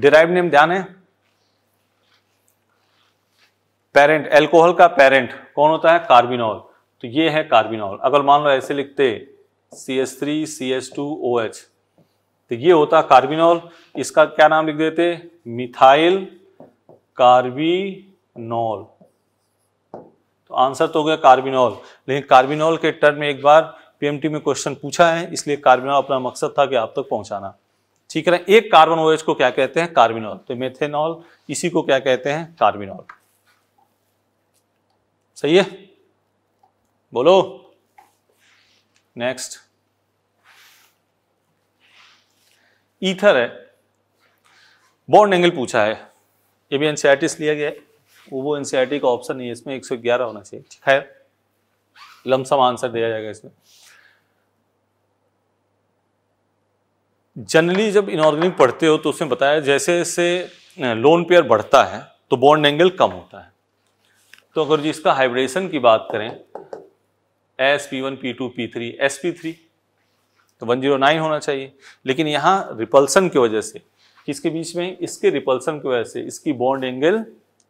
डिराइव नेम ध्यान है पेरेंट एल्कोहल का पेरेंट कौन होता है कार्बिनॉल तो ये है कार्बिनॉल अगर मान लो ऐसे लिखते C S three C S two O H तो ये होता कार्बिनॉल इसका क्या नाम लिख देते मिथाइल कार्बिनोल तो आंसर तो हो गया कार्बिनोल लेकिन कार्बिनोल के टर्म में एक बार पीएमटी में क्वेश्चन पूछा है इसलिए कार्बिनोल अपना मकसद था कि आप तक पहुंचाना ठीक है एक कार्बन ओएच को क्या कहते हैं कार्बिनोल तो मेथेनॉल इसी को क्या कहते हैं कार्बिनोल सही है बोलो नेक्स्ट ईथर है बॉन्ड एंगल पूछा है ये भी एनसीआरटी e लिया गया है वो एनसीआरटी e का ऑप्शन नहीं है इसमें 111 होना चाहिए खैर लमसम आंसर दिया जाएगा इसमें जनरली जब इनऑर्गेनिक पढ़ते हो तो उसमें बताया जैसे जैसे लोन पेयर बढ़ता है तो बॉन्ड एंगल कम होता है तो अगर जी इसका हाइब्रेशन की बात करें S P one P two P three S P three तो वन जीरो नाइन होना चाहिए लेकिन यहाँ रिपल्सन की वजह से किसके बीच में इसके रिपल्सन की वजह से इसकी बॉन्ड एंगल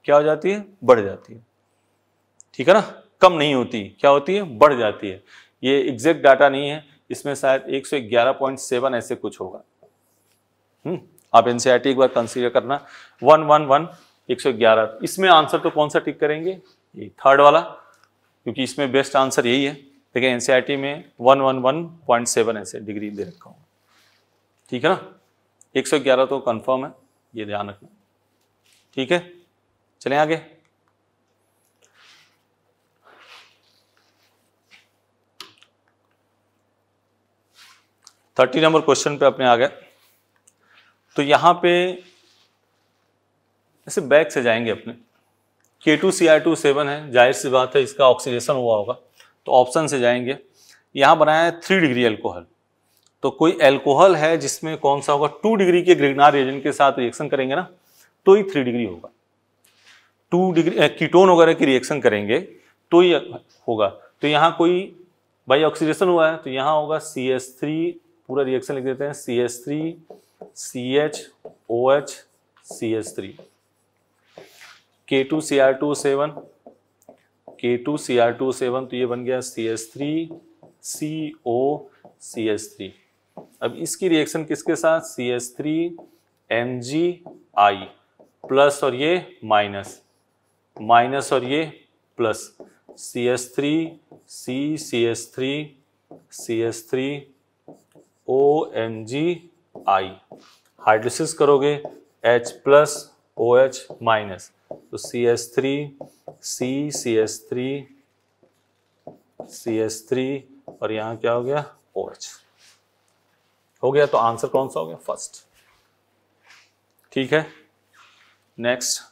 क्या हो जाती है बढ़ जाती है ठीक है ना कम नहीं होती क्या होती है बढ़ जाती है ये एग्जैक्ट डाटा नहीं है इसमें शायद 111.7 ऐसे कुछ होगा हम्म आप एनसीआरटी e एक बार कंसीडर करना वन वन वन एक सौ ग्यारह इसमें आंसर तो कौन सा टिक करेंगे ये थर्ड वाला क्योंकि इसमें बेस्ट आंसर यही है लेकिन एनसीआरटी e में one one one point seven ऐसे डिग्री दे रखा हूँ ठीक है ना 111 तो कंफर्म है ये ध्यान रखना ठीक है चलें आगे थर्टी नंबर क्वेश्चन पे अपने आ गए तो यहां पे ऐसे बैक से जाएंगे अपने K two C R two seven है जाहिर सी बात है इसका ऑक्सीडेशन हुआ होगा तो ऑप्शन से जाएंगे यहां बनाया है थ्री डिग्री एल्कोहल तो कोई एल्कोहल है जिसमें कौन सा होगा टू डिग्री के ग्रिगनार रिएजन के साथ रिएक्शन करेंगे ना तो ही थ्री डिग्री होगा टू डिग्री कीटोन वगैरह की रिएक्शन करेंगे तो ही होगा तो यहाँ कोई भाई ऑक्सीडेशन हुआ है तो यहाँ होगा सी एस थ्री पूरा रिएक्शन लिख देते हैं C S three C H O H C S three K two C R two seven K two C R two seven तो ये बन गया C S three C O C S three अब इसकी reaction किसके साथ C S three N G I plus और ये माइनस माइनस और ये plus C S three C C S three C S three O N G I hydrolysis करोगे H plus O H minus तो C S three C C S three C S three और यहाँ क्या हो गया ओ OH. H हो गया तो आंसर कौन सा हो गया फर्स्ट ठीक है नेक्स्ट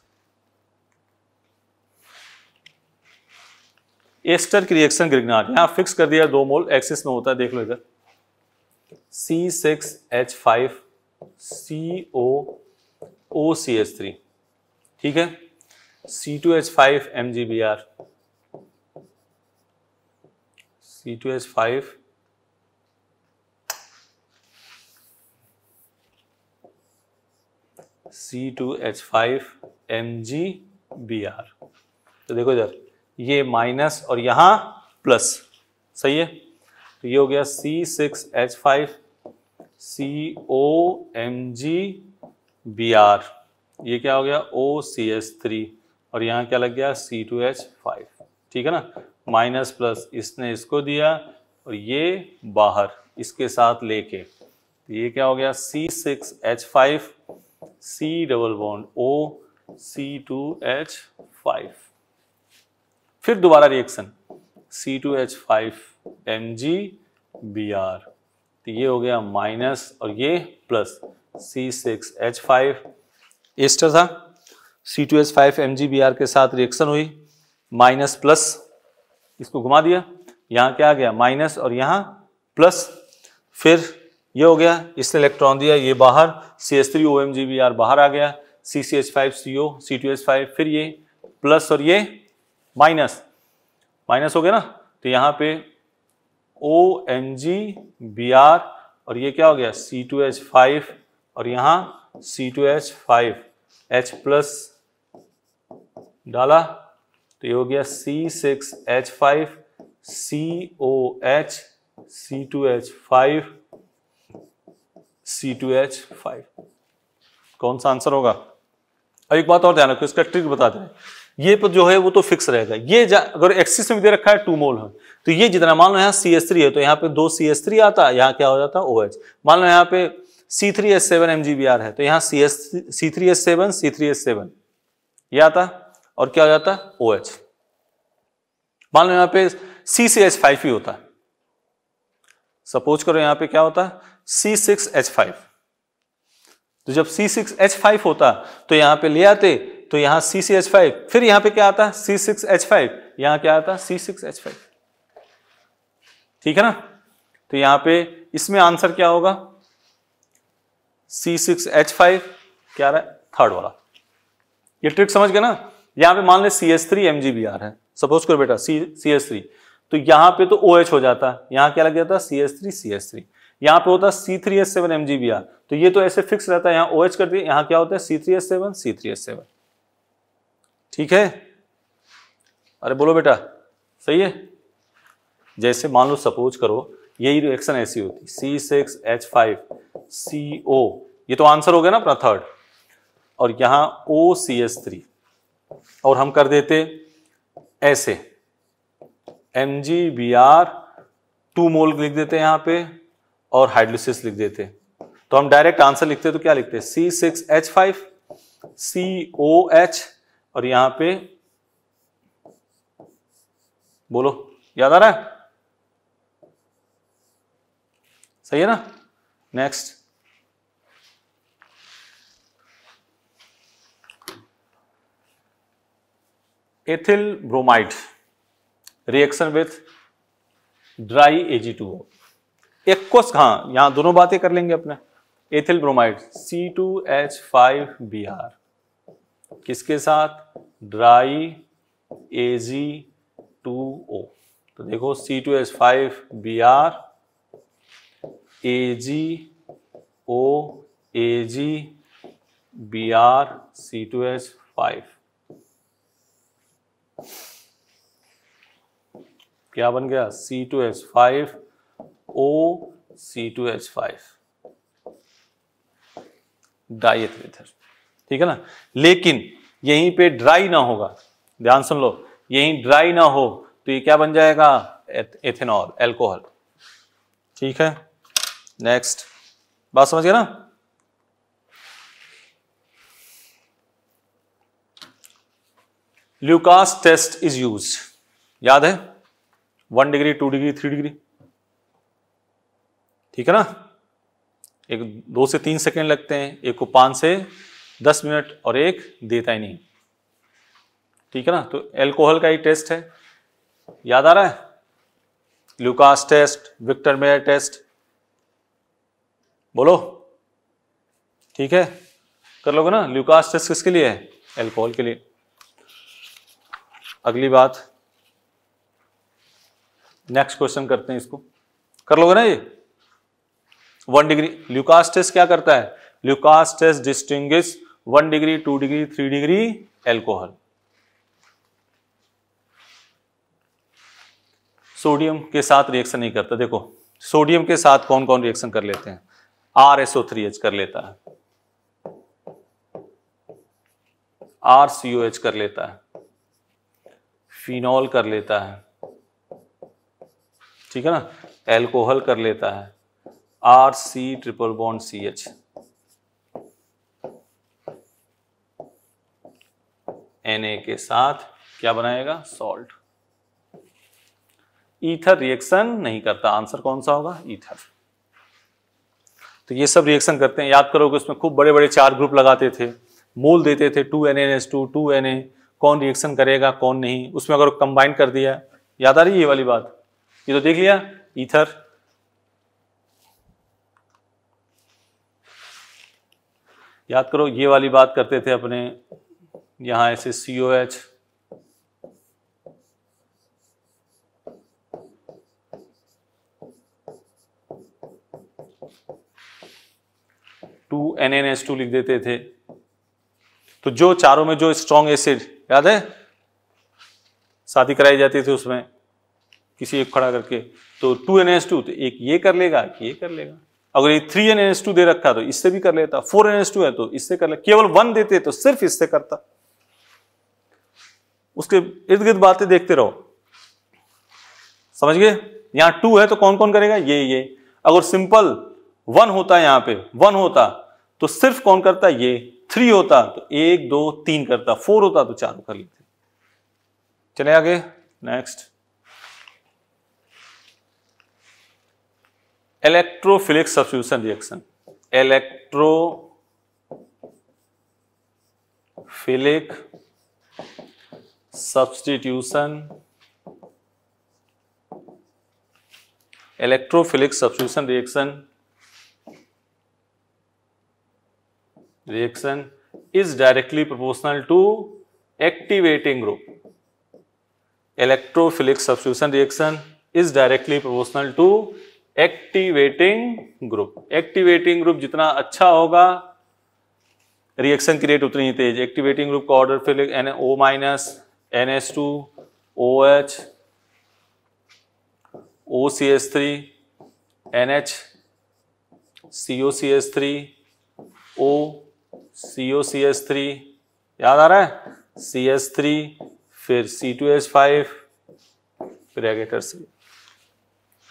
एस्टर की रिएक्शन ग्रिगनार यहां फिक्स कर दिया दो मोल एक्सिस में होता है देख लो इधर C six H five C O O C H three ठीक है C two H five M G B R C two H five C two H five M G B R तो देखो इधर ये माइनस और यहाँ plus सही है तो ये हो गया C six H five C O M G B R ये क्या हो गया ओ सी एच थ्री और यहाँ क्या लग गया सी टू एच फाइव ठीक है ना माइनस प्लस इसने इसको दिया और ये बाहर इसके साथ लेके तो ये क्या हो गया C six H five C double bond O five फिर दोबारा रिएक्शन C2H5 Mg Br तो ये हो गया माइनस और ये प्लस फाइव एस्टर था जी Mg Br के साथ रिएक्शन हुई माइनस प्लस इसको घुमा दिया यहां क्या आ गया माइनस और यहां प्लस फिर ये हो गया इसने इलेक्ट्रॉन दिया ये बाहर C S three O M G B R बाहर आ गया C C H five C O C two H five फिर ये प्लस और ये माइनस माइनस हो गया ना तो यहाँ पे O M G B R और ये क्या हो गया सी टू एच फाइव और यहाँ C two H five H plus डाला तो ये हो गया C six H five C O H C two H five C two H five कौन सा आंसर होगा अब एक बात और ध्यान रखो इसका ट्रिक बता दें ये पर जो है वो तो फिक्स रहेगा ये अगर एक्सिस में दे रखा है टू मोल है तो ये जितना मान लो यहाँ सी एस थ्री है तो यहाँ पे दो सी एस थ्री आता है यहाँ क्या हो जाता है ओ एच मान लो यहाँ पे C three S seven M G B R है तो यहाँ C S C three S seven C three S seven ये आता और क्या हो जाता है ओ एच मान लो यहाँ पे सी सी एच फाइव ही होता सपोज करो यहाँ पे क्या होता है C6H5 तो जब C6H5 होता तो यहां पे ले आते तो यहां CCH5 फिर यहां पे क्या आता C6H5 यहां क्या आता C6H5 ठीक है ना तो यहां पे इसमें आंसर क्या होगा C6H5 क्या रहा है थर्ड वाला ये ट्रिक समझ गए ना यहां पे मान ले C S three M G B R है सपोज करो बेटा सी सी एस थ्री तो यहां पे तो ओ OH एच हो जाता है क्या लग जाता C S three C S three यहाँ पे होता है C three S seven M G B R तो ये तो ऐसे फिक्स रहता है यहाँ ओ एच कर दिए यहाँ क्या होता है C three S seven C three S seven ठीक है अरे बोलो बेटा सही है जैसे मान लो सपोज करो यही रिएक्शन ऐसी होती C six H five C O ये तो आंसर हो गया ना अपना थर्ड और यहाँ ओ सी एस थ्री और हम कर देते ऐसे M G B R two mole लिख देते हैं यहाँ पे और हाइड्रोसिस लिख देते तो हम डायरेक्ट आंसर लिखते तो क्या लिखते C six H five C O H और यहां पे बोलो याद आ रहा है सही है ना next ethyl bromide reaction with dry A G two aqueous हाँ यहाँ दोनों बातें कर लेंगे अपने ethyl bromide C two H five B R किसके साथ dry A G two O तो देखो C two H five B R A G O A G B R C two H five क्या बन गया C two H five O C2H5 diethyl ether ठीक है ना लेकिन यहीं पे ड्राई ना होगा ध्यान सुन लो यहीं ड्राई ना हो तो ये क्या बन जाएगा एथेनॉल एल्कोहल ठीक है नेक्स्ट बात समझ गए ना ल्यूकास टेस्ट इज यूज याद है one degree two degree three degree ठीक है ना एक दो से तीन सेकेंड लगते हैं एक को पांच से दस मिनट और एक देता ही नहीं ठीक है ना तो एल्कोहल का ही टेस्ट है याद आ रहा है Lucas test Victor Meyer test बोलो ठीक है कर लोगे ना ल्यूकास टेस्ट किसके लिए है एल्कोहल के लिए अगली बात नेक्स्ट क्वेश्चन करते हैं इसको कर लोगे ना ये वन डिग्री ल्यूकास टेस्ट क्या करता है Lucas test distinguish one degree two degree three degree alcohol sodium के साथ रिएक्शन नहीं करता देखो सोडियम के साथ कौन कौन रिएक्शन कर लेते हैं R S O three H कर लेता है आर सी ओ एच कर लेता है फिनॉल कर लेता है ठीक है ना एल्कोहल कर लेता है R C triple bond C H N A के साथ क्या बनाएगा सॉल्ट ईथर रिएक्शन नहीं करता आंसर कौन सा होगा ईथर तो ये सब रिएक्शन करते हैं याद करोगे उसमें खूब बड़े बड़े चार ग्रुप लगाते थे मोल देते थे two N N S two two N A कौन रिएक्शन करेगा कौन नहीं उसमें अगर कंबाइन कर दिया याद आ रही है ये वाली बात ये तो देख लिया ईथर याद करो ये वाली बात करते थे अपने यहां ऐसे C O H two N N S two लिख देते थे तो जो चारों में जो स्ट्रॉन्ग एसिड याद है शादी कराई जाती थी उसमें किसी एक खड़ा करके तो टू एन एस टू तो एक ये कर लेगा एक ये कर लेगा अगर ये three N N S two दे रखा तो इससे भी कर लेता फोर एन एस टू है तो इससे कर लेता केवल वन देते तो सिर्फ इससे करता उसके इर्द गिर्द बातें देखते रहो समझ गए यहां टू है तो कौन कौन करेगा ये ये अगर सिंपल वन होता है यहां पे वन होता तो सिर्फ कौन करता ये थ्री होता तो एक दो तीन करता फोर होता तो चार कर लेते चले आगे next electrophilic substitution reaction electrophilic substitution electrophilic substitution reaction reaction is directly proportional to activating group electrophilic substitution reaction is directly proportional to activating group activating group जितना अच्छा होगा रिएक्शन की रेट उतनी ही तेज एक्टिवेटिंग ग्रुप का order फिर N O minus N S two O H O C S three N H C O C S three O C O C S three याद आ रहा है सी एस थ्री फिर सी two S five फिर एगेटर सी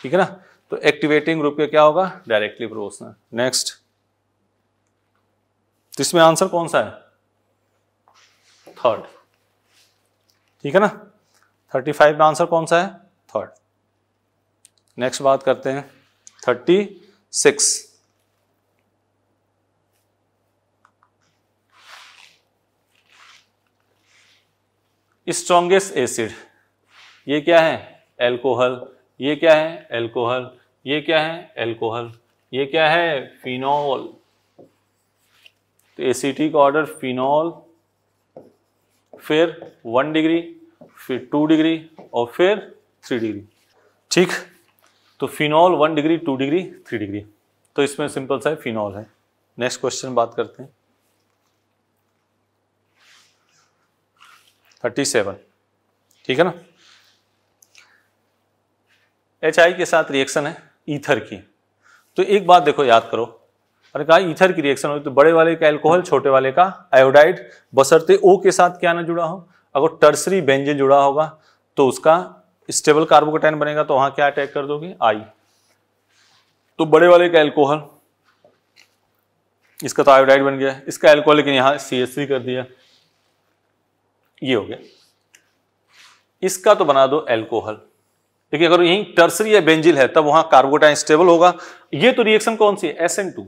ठीक है ना तो एक्टिवेटिंग ग्रुप क्या होगा डायरेक्टली प्रोपोर्शनल नेक्स्ट तो इसमें आंसर कौन सा है थर्ड ठीक है ना थर्टी फाइव में आंसर कौन सा है थर्ड नेक्स्ट बात करते हैं थर्टी सिक्स स्ट्रोंगेस्ट एसिड ये क्या है एल्कोहल ये क्या है एल्कोहल ये क्या है एल्कोहल ये क्या है फिनॉल तो एसीटी का ऑर्डर फिनॉल फिर वन डिग्री फिर टू डिग्री और फिर थ्री डिग्री ठीक तो phenol one degree two degree three degree तो इसमें सिंपल सा है फिनॉल है नेक्स्ट क्वेश्चन बात करते हैं थर्टी सेवन ठीक है ना एच आई के साथ रिएक्शन है ईथर की तो एक बात देखो याद करो अरे कहा ईथर की रिएक्शन होगी तो बड़े वाले का एल्कोहल छोटे वाले का आयोडाइड बसरते ओ के साथ क्या ना जुड़ा हो अगर टर्सरी बेंजिल जुड़ा होगा तो उसका स्टेबल कार्बोकोटाइन बनेगा तो वहां क्या अटैक कर दोगे आई तो बड़े वाले का एल्कोहल इसका तो आयोडाइड बन गया इसका एल्कोहल लेकिन यहां सी कर दिया ये हो गया इसका तो बना दो एल्कोहल लेकिन अगर यही टर्सरी या बेंजिल है तब वहां कार्बोटाइन स्टेबल होगा ये तो रिएक्शन कौन सी है टू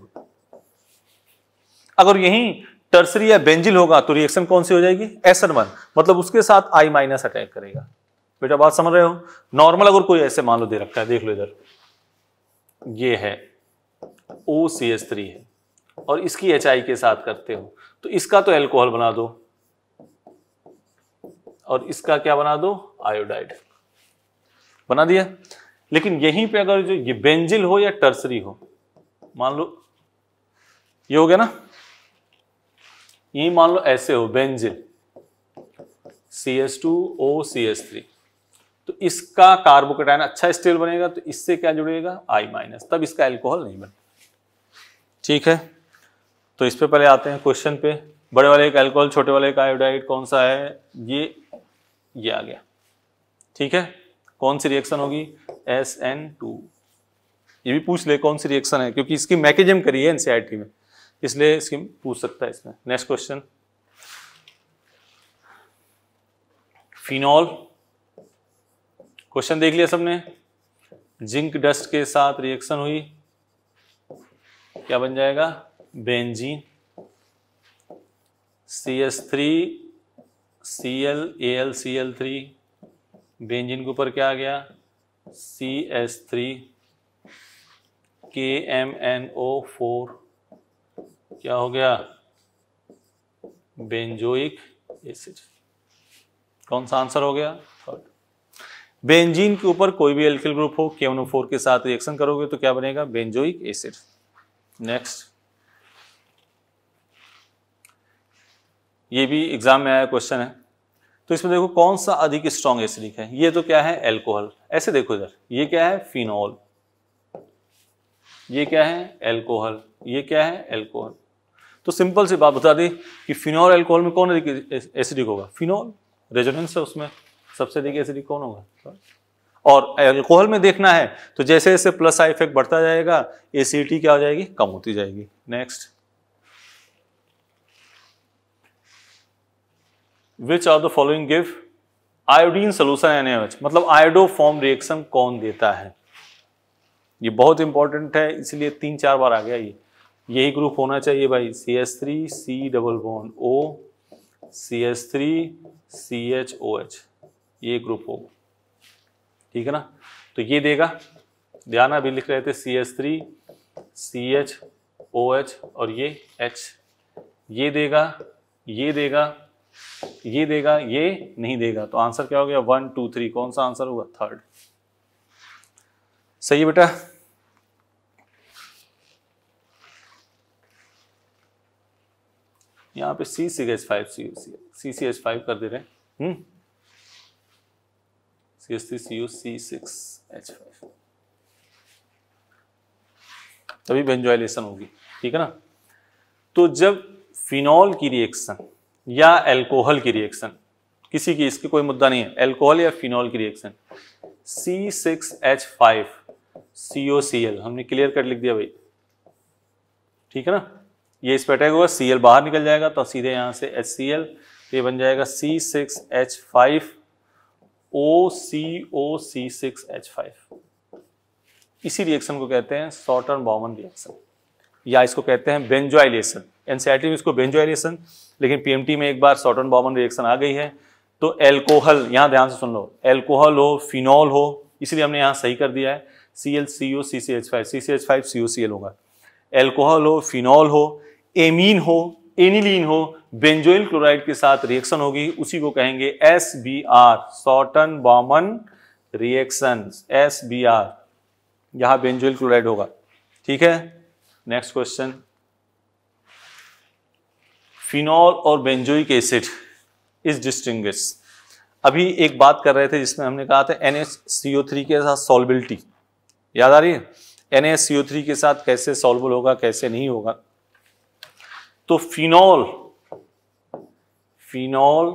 अगर यही टर्सरी या बेंजिल होगा तो रिएक्शन कौन सी हो जाएगी एस मतलब उसके साथ आई माइनस अटैक करेगा बेटा बात समझ रहे हो नॉर्मल अगर कोई ऐसे मान लो दे रखा है देख लो इधर ये है ओ सी एस थ्री है और इसकी एच आई के साथ करते हो तो इसका तो एल्कोहल बना दो और इसका क्या बना दो आयोडाइड बना दिया लेकिन यहीं पे अगर जो ये बेंजिल हो या टर्सरी हो मान लो ये हो गया ना ये मान लो ऐसे हो benzyl C S two O C S three तो इसका कार्बोकेटाइन अच्छा स्टेल बनेगा तो इससे क्या जुड़ेगा आई माइनस तब इसका एल्कोहल नहीं बनेगा ठीक है तो इस पे पहले आते हैं क्वेश्चन पे बड़े वाले का एल्कोहल छोटे वाले का आयोडाइड कौन सा है ये ये आ गया ठीक है कौन सी रिएक्शन होगी एस एन टू ये भी पूछ ले कौन सी रिएक्शन है क्योंकि इसकी मैकेजम करी है एनसीईआरटी में इसलिए इसकी पूछ सकता है इसमें नेक्स्ट क्वेश्चन फिनॉल क्वेश्चन देख लिया सबने जिंक डस्ट के साथ रिएक्शन हुई क्या बन जाएगा benzene C S three C L A L C L three benzene के ऊपर क्या आ गया C S three K M N O four क्या हो गया बेंजोइक एसिड कौन सा आंसर हो गया थर्ड बेंजीन के ऊपर कोई भी एल्किल ग्रुप हो के फोर के साथ रिएक्शन करोगे तो क्या बनेगा बेंजोइक एसिड नेक्स्ट ये भी एग्जाम में आया क्वेश्चन है तो इसमें देखो कौन सा अधिक स्ट्रांग एसिडिक है ये तो क्या है एल्कोहल ऐसे देखो इधर ये क्या है फिनॉल ये क्या है एल्कोहल ये क्या है एल्कोहल तो सिंपल सी बात बता दी कि फिनॉल एल्कोहल में कौन अधिक एसिडिक होगा फिनॉल रेजोनेंस है उसमें सबसे अधिक एसिडिक कौन होगा और एल्कोहल में देखना है तो जैसे जैसे प्लस आई इफेक्ट बढ़ता जाएगा एसिडिटी क्या हो जाएगी कम होती जाएगी next which are the following give iodine solution H मतलब आयोडो फॉर्म रिएक्शन कौन देता है ये बहुत इंपॉर्टेंट है इसलिए तीन चार बार आ गया ये यही ग्रुप होना चाहिए भाई C S three C double one O C S three C H O H ये ग्रुप होगा ठीक है ना तो ये देगा ध्यान अभी लिख रहे थे C S three C H O H और ये एच ये देगा ये देगा ये देगा ये नहीं देगा तो आंसर क्या हो गया वन टू थ्री कौन सा आंसर होगा थर्ड सही बेटा यहाँ पे C C H five C C C H five कर दे रहे हैं C S C U C six H five तभी बेंजोइलेशन होगी ठीक है ना तो जब फिनॉल की रिएक्शन या एल्कोहल की रिएक्शन किसी की इसकी कोई मुद्दा नहीं है एल्कोहल या फिनॉल की reaction C six H five C O C L हमने क्लियर कट लिख दिया भाई ठीक है ना ये इस पर अटैक होगा सी एल बाहर निकल जाएगा तो सीधे यहाँ से एच सी एल ये बन जाएगा C six H five O C O C six H five इसी रिएक्शन को कहते हैं सॉटर्न बॉमन रिएक्शन या इसको कहते हैं बेंजोइलेशन एनसीईआरटी में इसको बेंजो रिएक्शन लेकिन पीएमटी में एक बार सॉटन बॉमन रिएक्शन आ गई है तो एल्कोहल यहाँ ध्यान से सुन लो एल्कोहल हो फिनॉल हो इसलिए हमने यहाँ सही कर दिया है C L C O C C H five C C H five C O C L होगा एल्कोहल हो फिनॉल हो एमीन हो एनिलीन हो बेंजोइल क्लोराइड के साथ रिएक्शन होगी उसी को कहेंगे S B R Schotten Baumann reaction S B R यहाँ बेंजोइल क्लोराइड होगा ठीक है नेक्स्ट क्वेश्चन फिनॉल और बेंजोइक एसिड इज डिस्टिंग अभी एक बात कर रहे थे जिसमें हमने कहा था एन के साथ सॉल्बिलिटी याद आ रही है एन के साथ कैसे सॉल्बल होगा कैसे नहीं होगा तो phenol phenol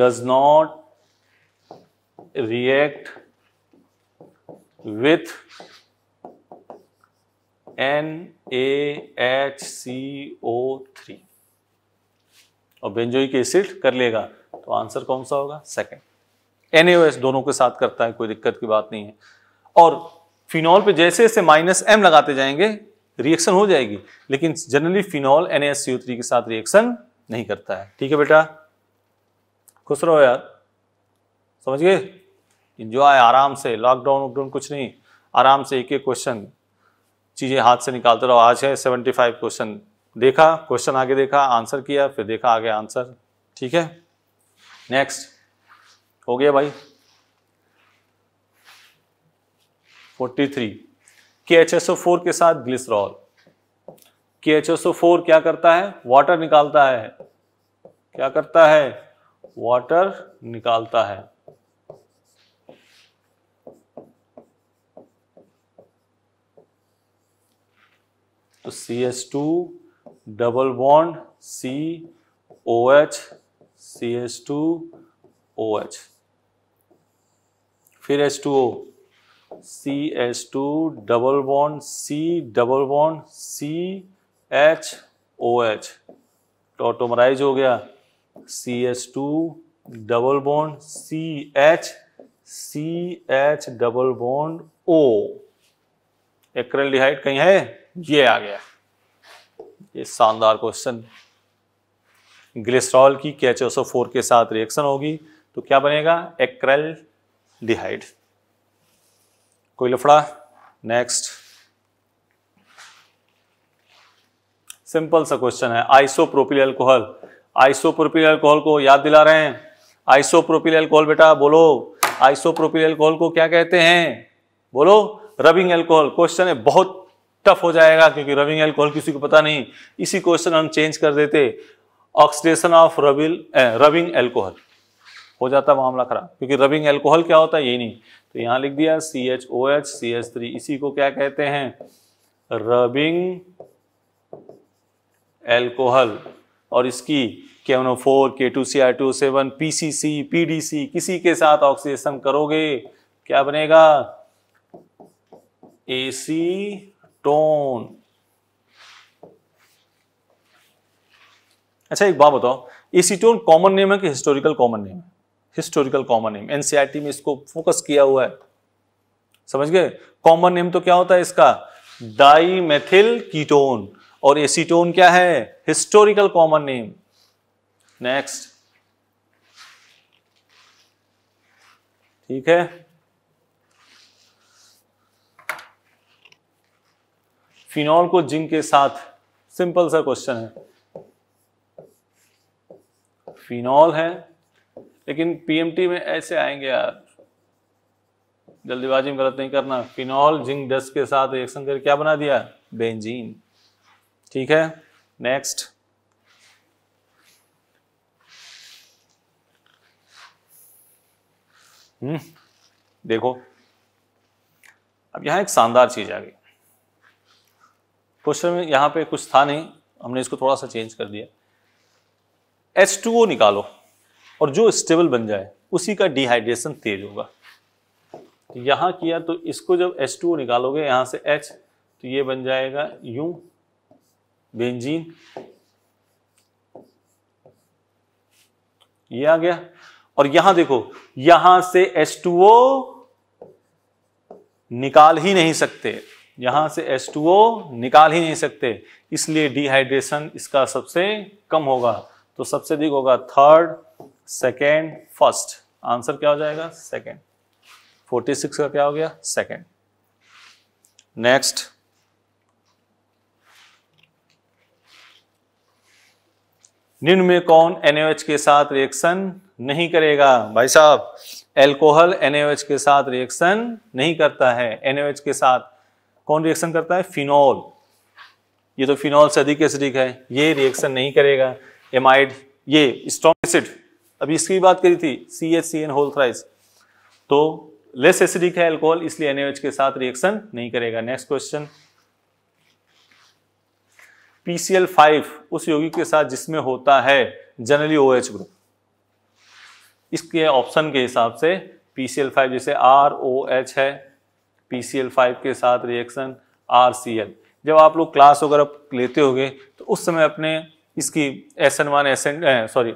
does not react with N H C O three और बेंजोइक एसिड कर लेगा तो आंसर कौन सा होगा सेकेंड एन दोनों के साथ करता है कोई दिक्कत की बात नहीं है और फिनॉल पे जैसे जैसे माइनस एम लगाते जाएंगे रिएक्शन हो जाएगी लेकिन जनरली फिनॉल एन के साथ रिएक्शन नहीं करता है ठीक है बेटा खुश रहो यार समझ गए इंजॉय आराम से लॉकडाउन वॉकडाउन कुछ नहीं आराम से एक एक क्वेश्चन चीज़ें हाथ से निकालते रहो आज है सेवेंटी फाइव क्वेश्चन देखा क्वेश्चन आगे देखा आंसर किया फिर देखा आगे आंसर ठीक है नेक्स्ट हो गया भाई 43 KHSO4 के साथ ग्लिसरॉल KHSO4 क्या करता है वाटर निकालता है क्या करता है वाटर निकालता है तो C S two double bond C O H C H two O H फिर H two O C H two double bond C double bond C H O H tautomerize तो हो गया C H two double bond C H C H double bond O acryl कहीं है ये आ गया ये शानदार क्वेश्चन ग्लिसरॉल की के के साथ रिएक्शन होगी तो क्या बनेगा एक्रेल डिहाइड कोई लफड़ा नेक्स्ट सिंपल सा क्वेश्चन है आइसोप्रोपिल अल्कोहल आइसोप्रोपिल अल्कोहल को याद दिला रहे हैं आइसोप्रोपिल अल्कोहल बेटा बोलो आइसोप्रोपिल अल्कोहल को क्या कहते हैं बोलो रबिंग अल्कोहल क्वेश्चन है बहुत टफ हो जाएगा क्योंकि रविंग एल्कोहल किसी को पता नहीं इसी क्वेश्चन हम चेंज कर देते ऑक्सीडेशन ऑफ रबिल रबिंग एल्कोहल हो जाता मामला खराब क्योंकि रबिंग एल्कोहल क्या होता है यही नहीं तो यहां लिख दिया C H O H C H three इसी को क्या कहते हैं रबिंग एल्कोहल और इसकी K one four K two C R two seven P C C P D C किसी के साथ ऑक्सीडेशन करोगे क्या बनेगा ए सी स्टोन अच्छा एक बात बताओ एसीटोन कॉमन नेम है कि हिस्टोरिकल कॉमन नेम है हिस्टोरिकल कॉमन नेम एनसीईआरटी में इसको फोकस किया हुआ है समझ गए कॉमन नेम तो क्या होता है इसका डाई मेथिल कीटोन और एसीटोन क्या है हिस्टोरिकल कॉमन नेम नेक्स्ट ठीक है फिनॉल को जिंक के साथ सिंपल सा क्वेश्चन है फिनॉल है लेकिन पीएमटी में ऐसे आएंगे यार जल्दीबाजी में गलत नहीं करना फिनॉल जिंक डस्ट के साथ रिएक्शन कर क्या बना दिया बेंजीन ठीक है नेक्स्ट हम्म देखो अब यहां एक शानदार चीज आ गई क्वेश्चन में यहाँ पे कुछ था नहीं हमने इसको थोड़ा सा चेंज कर दिया एच टू ओ निकालो और जो स्टेबल बन जाए उसी का डिहाइड्रेशन तेज होगा यहां तो यहाँ किया तो इसको जब एच टू ओ निकालोगे यहाँ से एच तो ये बन जाएगा यू बेंजीन ये आ गया और यहां देखो यहां से H2O निकाल ही नहीं सकते यहां से H2O निकाल ही नहीं सकते इसलिए डिहाइड्रेशन इसका सबसे कम होगा तो सबसे अधिक होगा थर्ड सेकेंड फर्स्ट आंसर क्या हो जाएगा सेकेंड 46 का क्या हो गया सेकेंड नेक्स्ट निम्न में कौन एनएच के साथ रिएक्शन नहीं करेगा भाई साहब एल्कोहल एनएच के साथ रिएक्शन नहीं करता है एनएच के साथ कौन रिएक्शन करता है फिनॉल ये तो फिनॉल से अधिक एसिडिक है ये रिएक्शन नहीं करेगा एमाइड ये स्ट्रॉन्ग एसिड अभी इसकी बात करी थी C H C N whole thrice तो लेस एसिडिक है एल्कोहल इसलिए एनएच के साथ रिएक्शन नहीं करेगा नेक्स्ट क्वेश्चन पीसीएल फाइव उस यौगिक के साथ जिसमें होता है जनरली ओ OH ग्रुप इसके ऑप्शन के हिसाब से पीसीएल फाइव जैसे आर ओ एच है PCl5 के साथ रिएक्शन RCl जब आप लोग क्लास वगैरह लेते हो तो उस समय अपने इसकी S N one sorry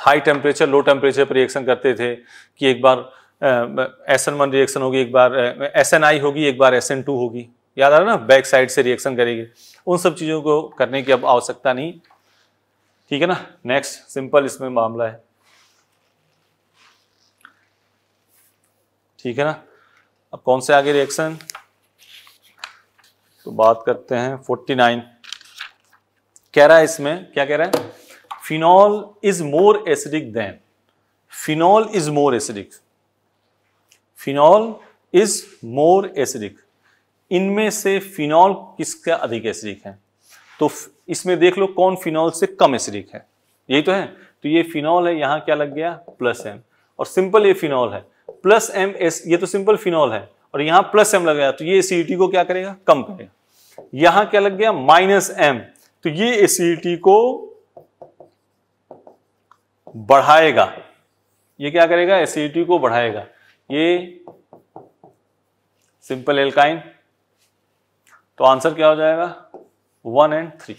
high temperature low temperature पर रिएक्शन करते थे कि एक बार एसन वन रिएक्शन होगी एक बार एसन आई होगी एक बार एसन टू होगी याद आ रहा ना बैक साइड से रिएक्शन करेगी उन सब चीज़ों को करने की अब आवश्यकता नहीं ठीक है ना नेक्स्ट सिंपल इसमें मामला है ठीक है ना अब कौन से आगे रिएक्शन तो बात करते हैं 49 कह रहा है इसमें क्या कह रहा है phenol is more acidic than phenol is more acidic phenol is more acidic इनमें से फिनॉल किसका अधिक एसिडिक है तो इसमें देख लो कौन फिनॉल से कम एसिडिक है यही तो है तो ये फिनॉल है यहां क्या लग गया प्लस एन और सिंपल ये फिनॉल है प्लस एम एस ये तो सिंपल फिनॉल है और यहां प्लस एम लग गया तो ये एसिडिटी को क्या करेगा कम करेगा यहां क्या लग गया माइनस एम तो ये एसिडिटी को बढ़ाएगा ये क्या करेगा एसिडिटी को बढ़ाएगा ये सिंपल एल्काइन तो आंसर क्या हो जाएगा वन एंड थ्री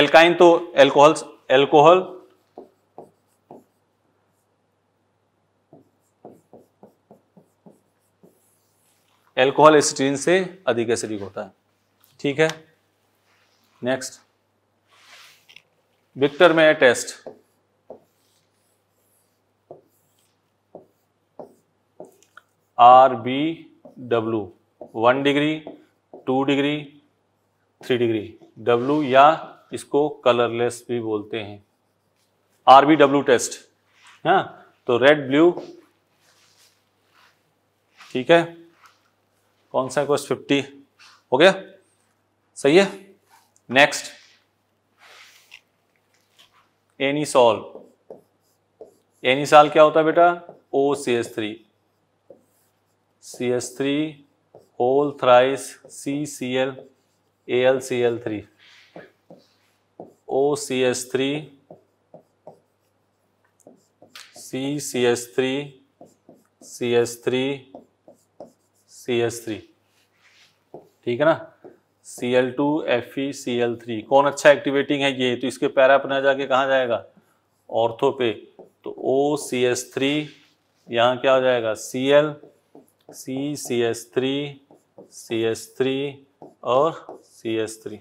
एल्काइन तो एल्कोहल एल्कोहल एल्कोहल एसिटीन से अधिक एसिडिक होता है ठीक है नेक्स्ट विक्टर में test R B W one degree two degree three degree W या इसको कलरलेस भी बोलते हैं आर बी डब्ल्यू टेस्ट है तो रेड ब्लू ठीक है कौन सा क्वेश्चन फिफ्टी हो गया सही है नेक्स्ट एनी सॉल्व एनी साल क्या होता है बेटा O C S three C S three whole thrice C C L A L C L three O C S three C C S three C S three C S three ठीक है ना C L two F E C L three कौन अच्छा activating है ये तो इसके para अपना जाके कहाँ जाएगा ऑर्थो पे तो ओ सी एस थ्री यहाँ क्या हो जाएगा C L C C S three C S three और सी एस थ्री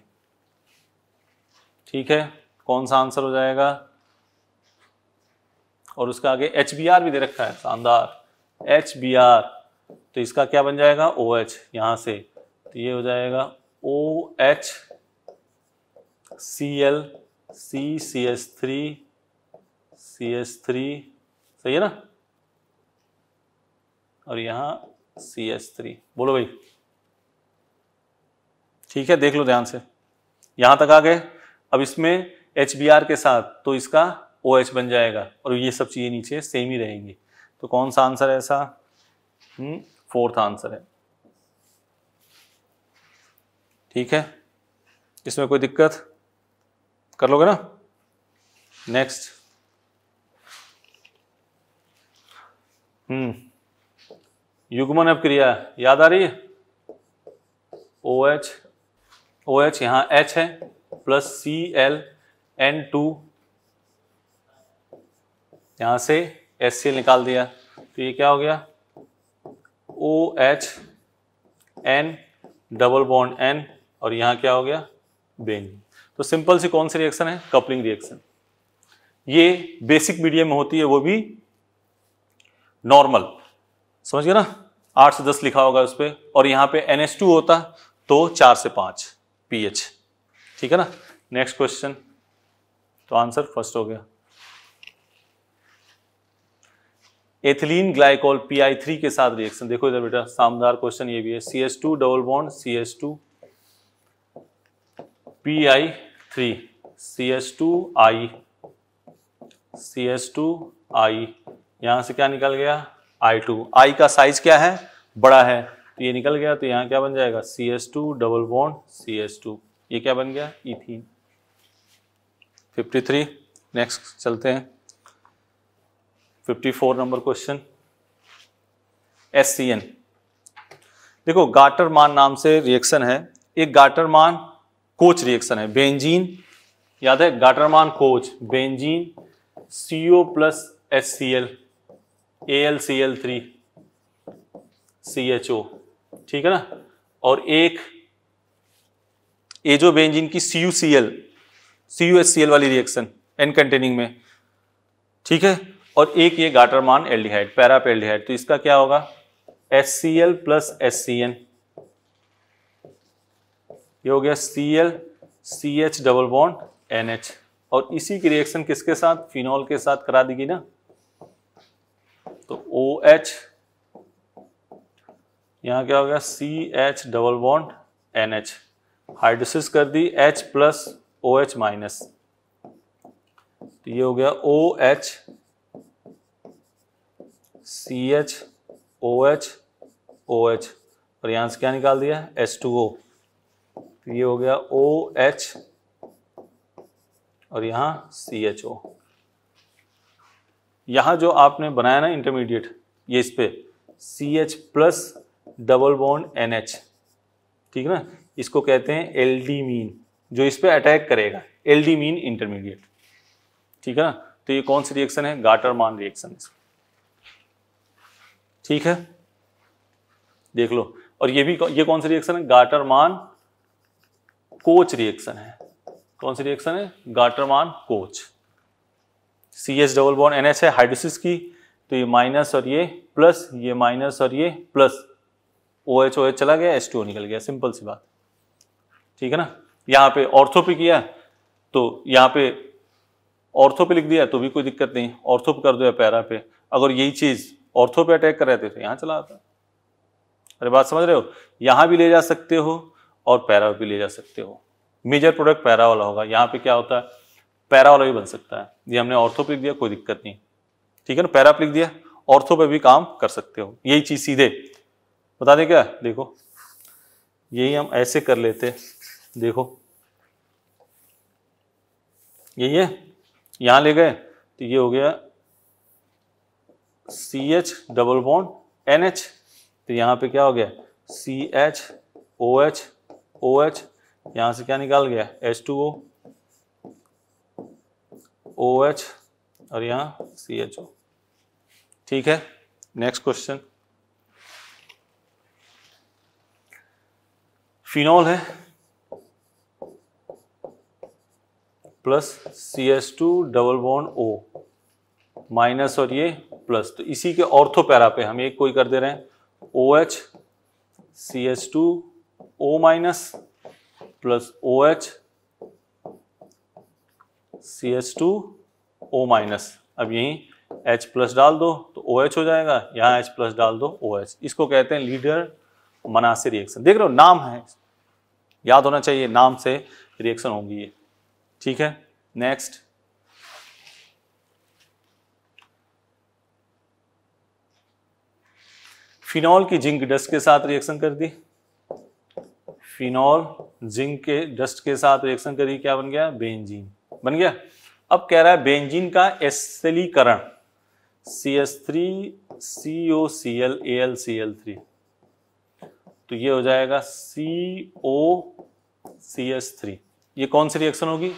ठीक है कौन सा आंसर हो जाएगा और उसका आगे एच बी आर भी दे रखा है शानदार एच बी आर तो इसका क्या बन जाएगा ओ एच यहाँ से तो ये हो जाएगा O H C L C C S three C S three सही है ना और यहाँ सी एस थ्री बोलो भाई ठीक है देख लो ध्यान से यहाँ तक आ गए अब इसमें एच बी आर के साथ तो इसका ओ OH एच बन जाएगा और ये सब चीज़ें नीचे सेम ही रहेंगी तो कौन सा आंसर ऐसा हम्म, फोर्थ आंसर है ठीक है इसमें कोई दिक्कत कर लोगे ना नेक्स्ट हम्म युग्मन अब क्रिया याद आ रही है ओ एच ओ एच यहां एच है plus C L N two यहां से एस सी निकाल दिया तो ये क्या हो गया O H N double bond N और यहां क्या हो गया बेन तो सिंपल सी कौन सी रिएक्शन है कपलिंग रिएक्शन ये बेसिक मीडियम में होती है वो भी नॉर्मल समझ गए ना आठ से दस लिखा होगा उस पर और यहां पे टू होता तो चार से पांच पीएच ठीक है ना नेक्स्ट क्वेश्चन तो आंसर फर्स्ट हो गया एथिलीन ग्लाइकोल पी के साथ रिएक्शन देखो इधर बेटा शामदार क्वेश्चन ये भी है C S two double bond C S two P I three C S two I C S two I यहां से क्या निकल गया आई टू आई का साइज क्या है बड़ा है तो ये निकल गया तो यहाँ क्या बन जाएगा C S two double bond C S two ये क्या बन गया इथीन फिफ्टी थ्री नेक्स्ट चलते हैं 54 number question S C N देखो गाटरमान नाम से रिएक्शन है एक गाटरमान कोच रिएक्शन है बेंजीन याद है Gattermann Koch benzene CO plus S C L A L C L three C H O ठीक है ना और एक एजो बेंजीन की C U C L C U S C L वाली रिएक्शन एन कंटेनिंग में ठीक है और एक ये गाटरमान एल्डिहाइड पैराप एल्डिहाइड तो इसका क्या होगा S C L plus S C N ये हो गया C L C H double bond N H और इसी की रिएक्शन किसके साथ फिनॉल के साथ करा देगी ना तो ओ एच यहां क्या हो गया C H double bond N H hydrolysis कर दी H plus O H minus तो ये हो गया O H C H O H O H और यहाँ से क्या निकाल दिया एस टू ओ तो ये हो गया ओ एच और यहाँ सी एच ओ यहाँ जो आपने बनाया ना इंटरमीडिएट ये इस पे C H plus double bond N H ठीक ना इसको कहते हैं एल डी मीन जो इस पर अटैक करेगा एल डी मीन इंटरमीडिएट ठीक है ना तो ये कौन सी रिएक्शन है गाटरमान रिएक्शन ठीक है देख लो और ये भी ये कौन सी रिएक्शन है गाटरमान कोच रिएक्शन है कौन सी रिएक्शन है Gattermann Koch C H double bond NH है हाइड्रोसिस की तो ये माइनस और ये प्लस ये माइनस और ये plus O H O H चला गया एच टू निकल गया सिंपल सी बात ठीक है ना यहाँ पे ऑर्थो पे किया तो यहाँ पे ऑर्थो पे लिख दिया तो भी कोई दिक्कत नहीं ऑर्थो पे कर दो या पैरा पे अगर यही चीज़ ऑर्थो पे अटैक कर रहे थे तो यहाँ चला आता अरे बात समझ रहे हो यहाँ भी ले जा सकते हो और पैरा भी ले जा सकते हो मेजर प्रोडक्ट पैरा वाला होगा यहाँ पे क्या होता है पैरा वाला भी बन सकता है ये हमने ऑर्थो पे दिया कोई दिक्कत नहीं ठीक है ना पैरा लिख दिया ऑर्थो पे भी काम कर सकते हो यही चीज़ सीधे बता दें क्या देखो यही हम ऐसे कर लेते देखो यही है यहाँ ले गए तो ये हो गया C H double bond N H तो यहाँ पे क्या हो गया C H O H O H यहाँ से क्या निकाल गया H two O O H और यहाँ सी एच ओ ठीक है नेक्स्ट क्वेश्चन फिनॉल है plus C H two double bond O minus और ये प्लस तो इसी के ऑर्थो पैरा पे हम एक कोई कर दे रहे हैं O H C H two O minus plus O H C H two O minus अब यहीं एच प्लस डाल दो तो ओ एच हो जाएगा यहाँ एच प्लस डाल दो ओ एच इसको कहते हैं लीडर मनासे रिएक्शन देख रहे हो नाम है याद होना चाहिए नाम से रिएक्शन होंगी ये ठीक है नेक्स्ट फिनॉल की जिंक डस्ट के साथ रिएक्शन कर दी फिनॉल जिंक के डस्ट के साथ रिएक्शन करी क्या बन गया बेंजीन बन गया अब कह रहा है बेंजीन का एसलीकरण C S three C O C L A L C L three तो ये हो जाएगा सी ओ सी एस थ्री ये कौन सी रिएक्शन होगी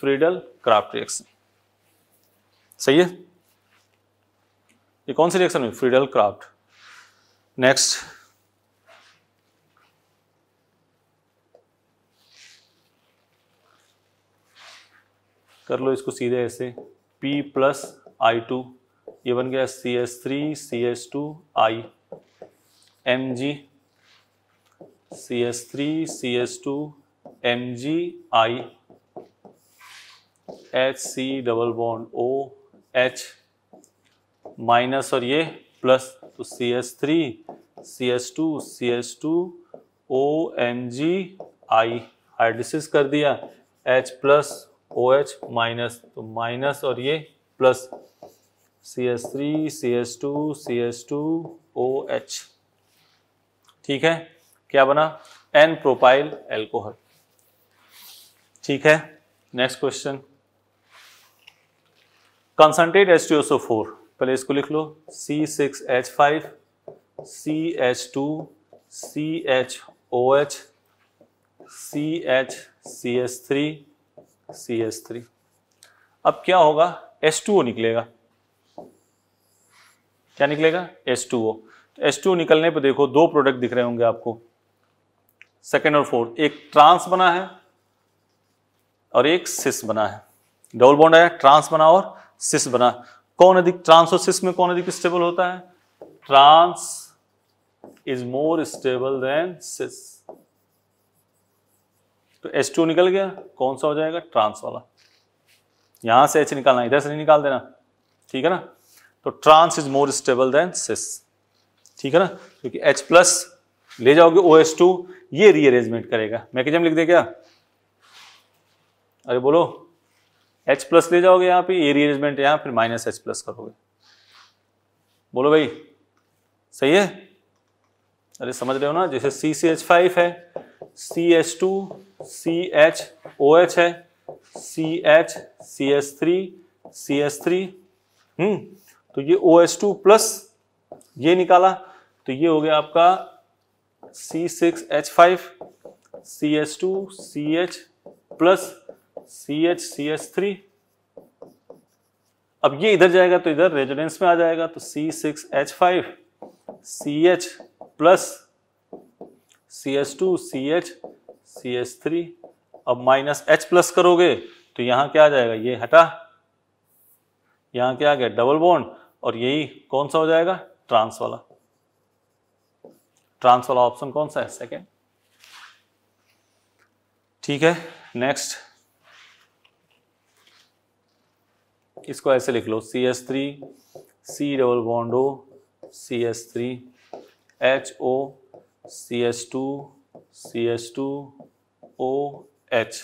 फ्रीडल क्राफ्ट रिएक्शन सही है ये कौन सी रिएक्शन हुई फ्रीडल क्राफ्ट नेक्स्ट कर लो इसको सीधे ऐसे P प्लस आई टू ये बन गया C S three C S two I M G C S three C S two M G I H C double bond O H minus और ये प्लस तो C S three C S two C S two O M G I hydrolysis कर दिया H plus O H minus तो minus और ये plus C S three C S two C S two O H ठीक है क्या बना N propyl alcohol ठीक है next question concentrate S T O so four पहले इसको लिख लो C six H five C H two C H O H C H C H three C S three अब क्या होगा एस टू ओ निकलेगा क्या निकलेगा एस टू ओ एस तो टू निकलने पर देखो दो प्रोडक्ट दिख रहे होंगे आपको सेकेंड और फोर्थ एक ट्रांस बना है और एक सिस बना है डबल बॉन्ड आया ट्रांस बना और सिस बना कौन अधिक ट्रांसोसिस में कौन अधिक स्टेबल होता है trans is more stable than cis तो एच टू निकल गया कौन सा हो जाएगा ट्रांस वाला यहां से एच निकालना इधर से नहीं निकाल देना ठीक है ना तो trans is more stable than cis ठीक है ना क्योंकि एच प्लस ले जाओगे ओ एस टू ये रीअरेंजमेंट करेगा मैकेजम लिख दे क्या अरे बोलो एच प्लस ले जाओगे यहाँ पे ये रीअरेंजमेंट यहाँ फिर माइनस एच प्लस करोगे बोलो भाई सही है अरे समझ रहे हो ना जैसे सी सी एच फाइव है C H two C H O H है C H C H three C H three hmm तो ये ओ एच टू प्लस ये निकाला तो ये हो गया आपका C six H five C H two C H plus C H C H three अब ये इधर जाएगा तो इधर रेजिडेंस में आ जाएगा तो C six H five C H plus C H two C H C H three अब माइनस एच प्लस करोगे तो यहां क्या आ जाएगा ये हटा यहां क्या आ गया डबल बॉन्ड और यही कौन सा हो जाएगा ट्रांस वाला ट्रांस वाला ऑप्शन कौन सा है सेकेंड ठीक है नेक्स्ट इसको ऐसे लिख लो C S three C double bond O C S three H O C S two C S two O H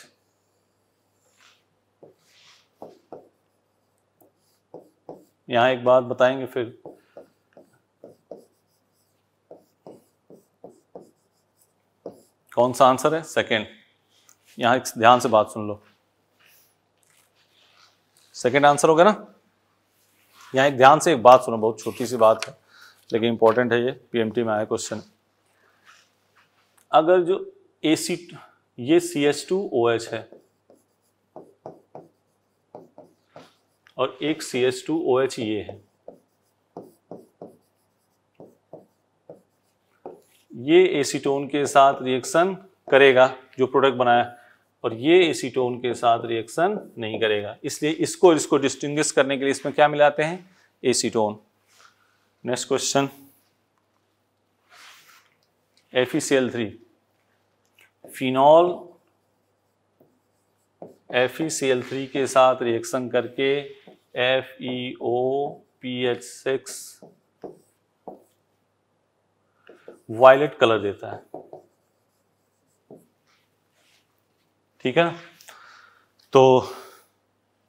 यहाँ एक बात बताएंगे फिर कौन सा आंसर है सेकेंड यहाँ ध्यान से बात सुन लो सेकेंड आंसर हो गया ना यहाँ एक ध्यान से एक बात सुनो बहुत छोटी सी बात है लेकिन इंपॉर्टेंट है ये पीएमटी में आया क्वेश्चन अगर जो ए सी ये C H two O H है और एक C H two O H ये है ये एसीटोन के साथ रिएक्शन करेगा जो प्रोडक्ट बनाया और ये एसीटोन के साथ रिएक्शन नहीं करेगा इसलिए इसको इसको डिस्टिंग्विश करने के लिए इसमें क्या मिलाते हैं acetone next question F three phenol F three के साथ रिएक्शन करके F E O P H six violet colour देता है ठीक है ना तो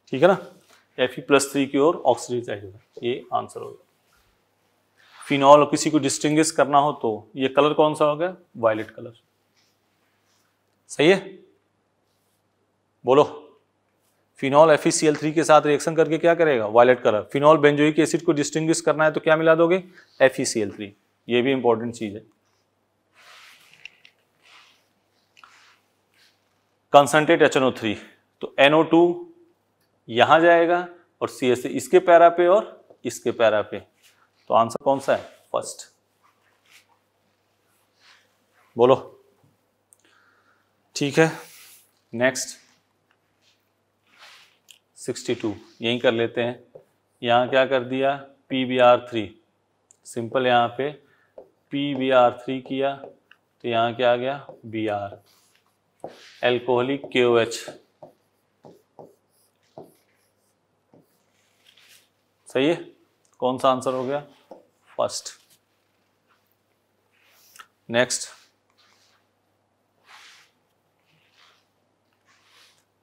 ठीक है ना एफ ई प्लस थ्री की ओर ऑक्सीजन ये आंसर हो गया फिनॉल किसी को डिस्टिंग करना हो तो ये कलर कौन सा हो गया वायलेट कलर सही है बोलो फिनॉल एफ थ्री के साथ रिएक्शन करके क्या करेगा violet colour phenol benzoic acid को डिस्टिंग्विश करना है तो क्या मिला दोगे एफ थ्री ये भी इंपॉर्टेंट चीज़ है concentrate H N O three तो एन ओ टू यहाँ जाएगा और सी एस इसके पैरा पे और इसके पैरा पे तो आंसर कौन सा है फर्स्ट बोलो ठीक है नेक्स्ट 62 यही कर लेते हैं यहाँ क्या कर दिया P B R three simple यहाँ पे पी बी आर थ्री किया तो यहाँ क्या आ गया B R alcoholic Q H सही है कौन सा आंसर हो गया फर्स्ट नेक्स्ट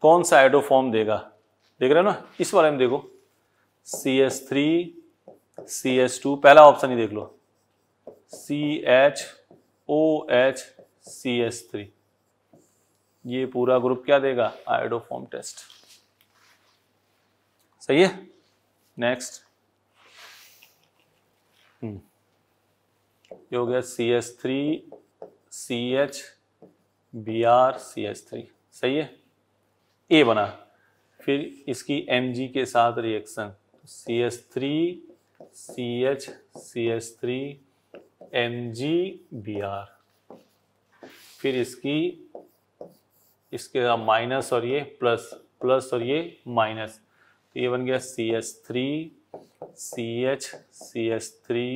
कौन सा एडोफॉर्म देगा देख रहे हो ना इस बारे में देखो C S three C S two पहला ऑप्शन ही देख लो C H O H C S three ये पूरा ग्रुप क्या देगा आयोडोफॉर्म टेस्ट सही है नेक्स्ट हम्म। ये हो गया C S three C H B R C S three सही है ए बना फिर इसकी एम जी के साथ reaction C S three C H C S three M G B R फिर इसकी इसके माइनस और ये प्लस प्लस और ये माइनस तो ये बन गया C H three C H C H three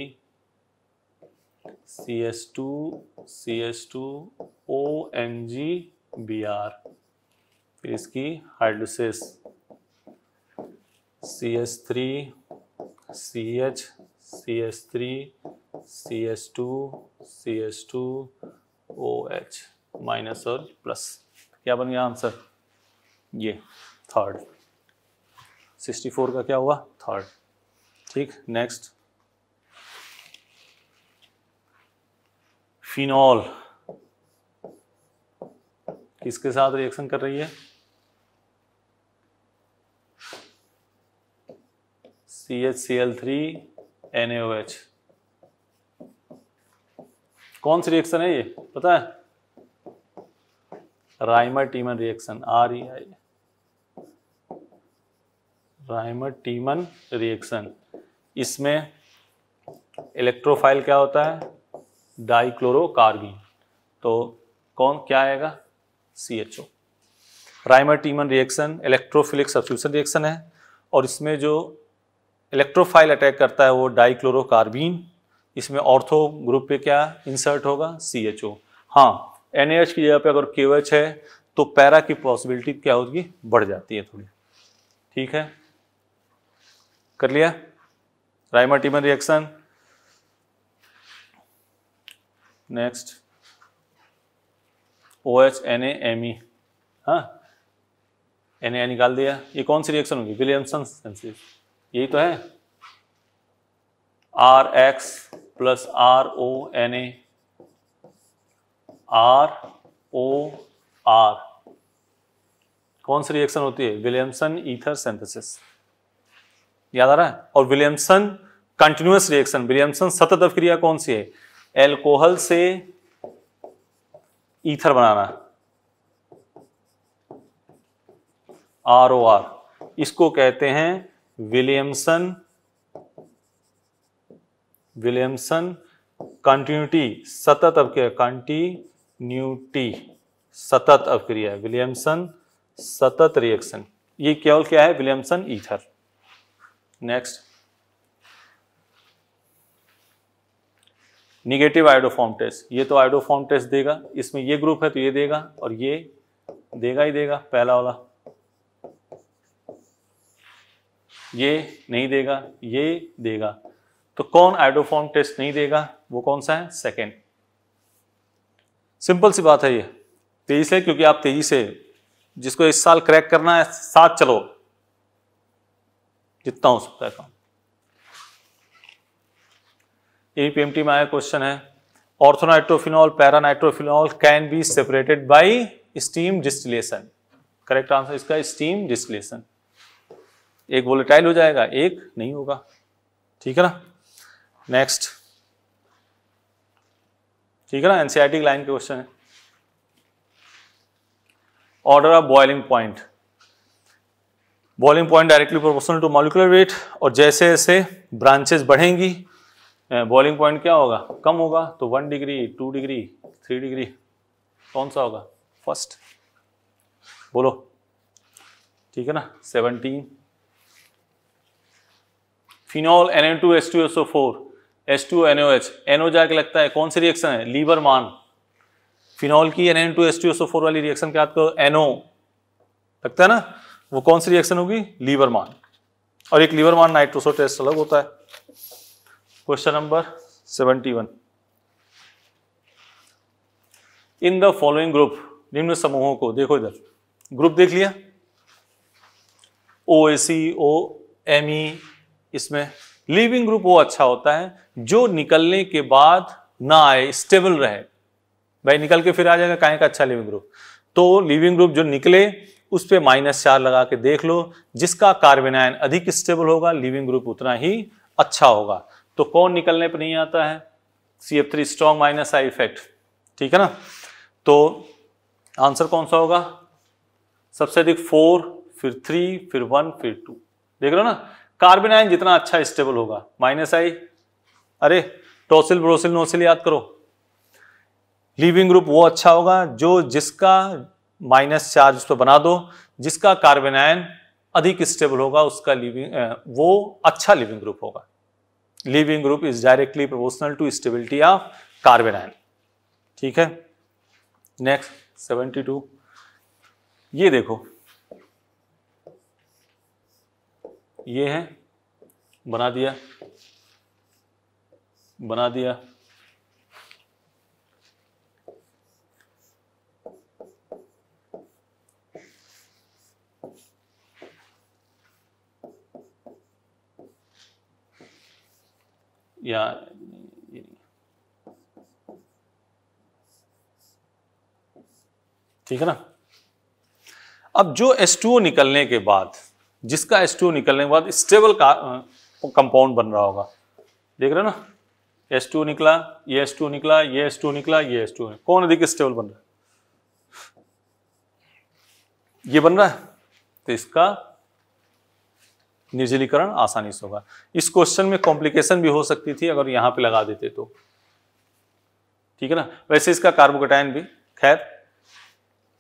C H two C H two O N G B R फिर इसकी hydrolysis C H three C H C H three C H two C H two O H minus और plus क्या बन गया answer ये third 64 का क्या हुआ थर्ड ठीक नेक्स्ट फिनॉल किसके साथ रिएक्शन कर रही है C H C L three N H कौन सी रिएक्शन है ये पता है Reimer Tiemann reaction R E e I Reimer Tiemann reaction इसमें इलेक्ट्रोफाइल क्या होता है डाइक्लोरोकार्बिन तो कौन क्या आएगा C H O Reimer Tiemann reaction electrophilic substitution reaction है और इसमें जो इलेक्ट्रोफाइल अटैक करता है वो डाइक्लोरोकार्बिन इसमें ऑर्थो ग्रुप पे क्या इंसर्ट होगा सी एच ओ हाँ एन की जगह पे अगर के है तो पैरा की पॉसिबिलिटी क्या होगी बढ़ जाती है थोड़ी ठीक है कर लिया Reimer Reimer Tiemann reaction next O H N M E हाँ एन ए e निकाल दिया ये कौन सी रिएक्शन होगी विलियमसन यही तो है R X plus R O N A R O R कौन सी रिएक्शन होती है विलियमसन ईथर सिंथेसिस याद आ रहा है और विलियमसन कंटिन्यूस रिएक्शन विलियमसन सतत अभिक्रिया कौन सी है एल्कोहल से ईथर बनाना आर ओ आर इसको कहते हैं विलियमसन विलियमसन कंटिन्यूटी सतत अभिक्रिया कंटी न्यूटी सतत अवक्रिया विलियमसन सतत रिएक्शन ये केवल क्या है Williamson ether next negative iodoform test ये तो आइडोफॉर्म टेस्ट देगा इसमें ये ग्रुप है तो ये देगा और ये देगा ही देगा पहला वाला ये नहीं देगा ये देगा तो कौन आइडोफॉर्म टेस्ट नहीं देगा वो कौन सा है सेकेंड सिंपल सी बात है ये तेजी से क्योंकि आप तेजी से जिसको इस साल क्रैक करना है साथ चलो जितना हो सकता है काम यही पीएमटी में आया क्वेश्चन है orthonitrophenol paranitrophenol can be separated by steam distillation correct answer इसका स्टीम डिस्टिलेशन एक वोलेटाइल हो जाएगा एक नहीं होगा ठीक है ना नेक्स्ट ठीक है ना एनसीआरटी लाइन e के क्वेश्चन है order of boiling point boiling point directly proportional to molecular weight और जैसे जैसे ब्रांचेस बढ़ेंगी बॉइलिंग पॉइंट क्या होगा कम होगा तो one degree two degree three degree कौन सा होगा फर्स्ट बोलो ठीक है ना seventeen phenol N N two S two S O four S two N O H N O जाके लगता है कौन सी रिएक्शन है लीवर मान फिनॉल की N N two S two S O four वाली रिएक्शन के आपको एन ओ लगता है ना वो कौन सी रिएक्शन होगी लीवर मान और एक लीवर मान नाइट्रोसो टेस्ट अलग होता है question number seventy one in the following group निम्न समूहों को देखो इधर ग्रुप देख लिया ओ ए सी ओ एम ई इसमें लिविंग ग्रुप वो अच्छा होता है जो निकलने के बाद ना आए स्टेबल रहे भाई निकल के फिर आ जाएगा काहे का अच्छा लिविंग ग्रुप तो लिविंग ग्रुप जो निकले उस पर माइनस चार लगा के देख लो जिसका कार्बेनायन अधिक स्टेबल होगा लिविंग ग्रुप उतना ही अच्छा होगा तो कौन निकलने पर नहीं आता है C F three strong minus I effect ठीक है ना तो आंसर कौन सा होगा सबसे अधिक फोर फिर थ्री फिर वन फिर टू देख रहे हो ना कार्बन आयन जितना अच्छा स्टेबल होगा माइनस आई अरे टोसिल ब्रोसिल नोसिल याद करो लिविंग ग्रुप वो अच्छा होगा जो जिसका माइनस चार्ज उस पर बना दो जिसका कार्बन आयन अधिक स्टेबल होगा उसका लिविंग वो अच्छा लिविंग ग्रुप होगा leaving group is directly proportional to stability of carbon ion ठीक है नेक्स्ट सेवेंटी टू ये देखो ये है बना दिया बना दिया या ठीक है ना अब जो H2O निकलने के बाद जिसका एस टू निकलने के बाद स्टेबल कंपाउंड बन रहा होगा देख रहे हो ना टू निकला ये एस टू निकला ये एस टू निकला ये एस निकला कौन अधिक स्टेबल बन रहा है ये बन रहा है तो इसका निर्जलीकरण आसानी से होगा इस क्वेश्चन में कॉम्प्लिकेशन भी हो सकती थी अगर यहां पे लगा देते तो ठीक है ना वैसे इसका कार्बोकोटाइन भी खैर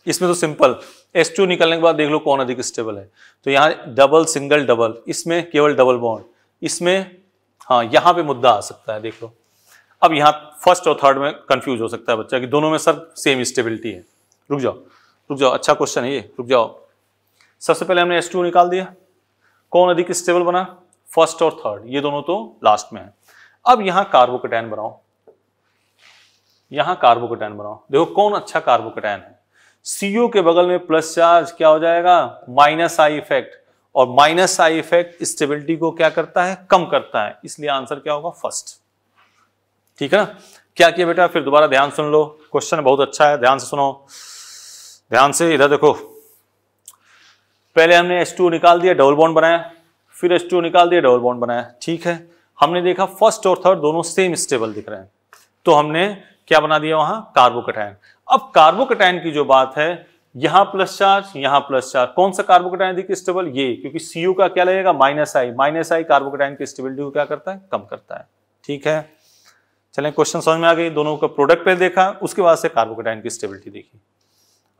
इसमें तो सिंपल एस टू निकलने के बाद देख लो कौन अधिक स्टेबल है तो यहाँ डबल सिंगल डबल इसमें केवल डबल बॉन्ड इसमें हाँ यहाँ पे मुद्दा आ सकता है देख लो अब यहाँ फर्स्ट और थर्ड में कंफ्यूज हो सकता है बच्चा कि दोनों में सर सेम स्टेबिलिटी है रुक जाओ रुक जाओ अच्छा क्वेश्चन है ये रुक जाओ सबसे पहले हमने एस टू निकाल दिया कौन अधिक स्टेबल बना फर्स्ट और थर्ड ये दोनों तो लास्ट में है अब यहाँ कार्बोकटैन बनाओ यहाँ कार्बोकटैन बनाओ देखो कौन अच्छा कार्बोकटैन है सीओ के बगल में प्लस चार्ज क्या हो जाएगा माइनस आई इफेक्ट और माइनस आई इफेक्ट स्टेबिलिटी को क्या करता है कम करता है इसलिए आंसर क्या होगा फर्स्ट ठीक है ना क्या किया बेटा फिर दोबारा ध्यान सुन लो क्वेश्चन बहुत अच्छा है ध्यान से सुनो ध्यान से इधर देखो पहले हमने H2 निकाल दिया डबल बॉन्ड बनाया फिर H2 निकाल दिया डबल बॉन्ड बनाया ठीक है हमने देखा फर्स्ट और थर्ड दोनों सेम स्टेबल दिख रहे हैं तो हमने क्या बना दिया वहां कार्बोकटायन अब कार्बोकटाइन की जो बात है यहां प्लस चार्ज यहां प्लस चार्ज कौन सा कार्बोकटाइन अधिक स्टेबल ये क्योंकि सीओ का क्या लगेगा माइनस आई माइनस आई कार्बोकटाइन की स्टेबिलिटी को क्या करता है कम करता है ठीक है चले क्वेश्चन समझ में आ गई दोनों का प्रोडक्ट पहले देखा उसके बाद से कार्बोकटाइन की स्टेबिलिटी देखी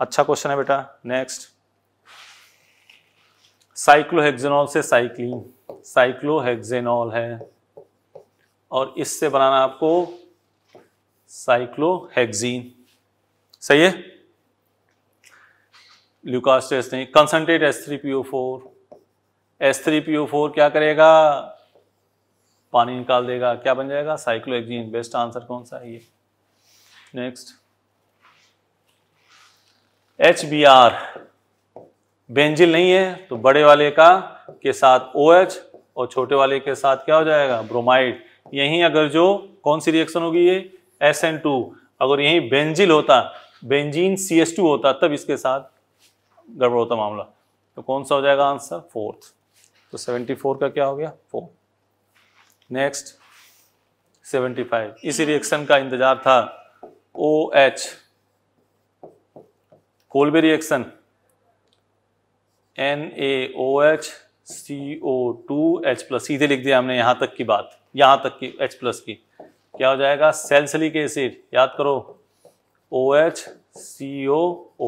अच्छा क्वेश्चन है बेटा नेक्स्ट साइक्लोहेक्जेनॉल से साइक्लिन साइक्लोहेक्जेनॉल है और इससे बनाना आपको साइक्लोहेक्जीन सही है ल्यूकास्ट एस नहीं concentrate S three P O four S three P O four क्या करेगा पानी निकाल देगा क्या बन जाएगा साइक्लोएक्जीन बेस्ट आंसर कौन सा है ये next H B R benzyl नहीं है तो बड़े वाले का के साथ ओ OH एच और छोटे वाले के साथ क्या हो जाएगा ब्रोमाइड यहीं अगर जो कौन सी रिएक्शन होगी ये एस एन टू अगर यही बेंजिल होता बेंजीन सी एस टू होता तब इसके साथ गड़बड़ होता मामला तो कौन सा हो जाएगा आंसर फोर्थ तो सेवेंटी फोर का क्या हो गया फोर नेक्स्ट सेवेंटी फाइव इसी रिएक्शन का इंतजार था O H Kolbe reaction N A O H C O two H plus सीधे लिख दिया हमने यहां तक की बात यहां तक की एच प्लस की क्या हो जाएगा सेल्सलिक एसिड याद करो O H C O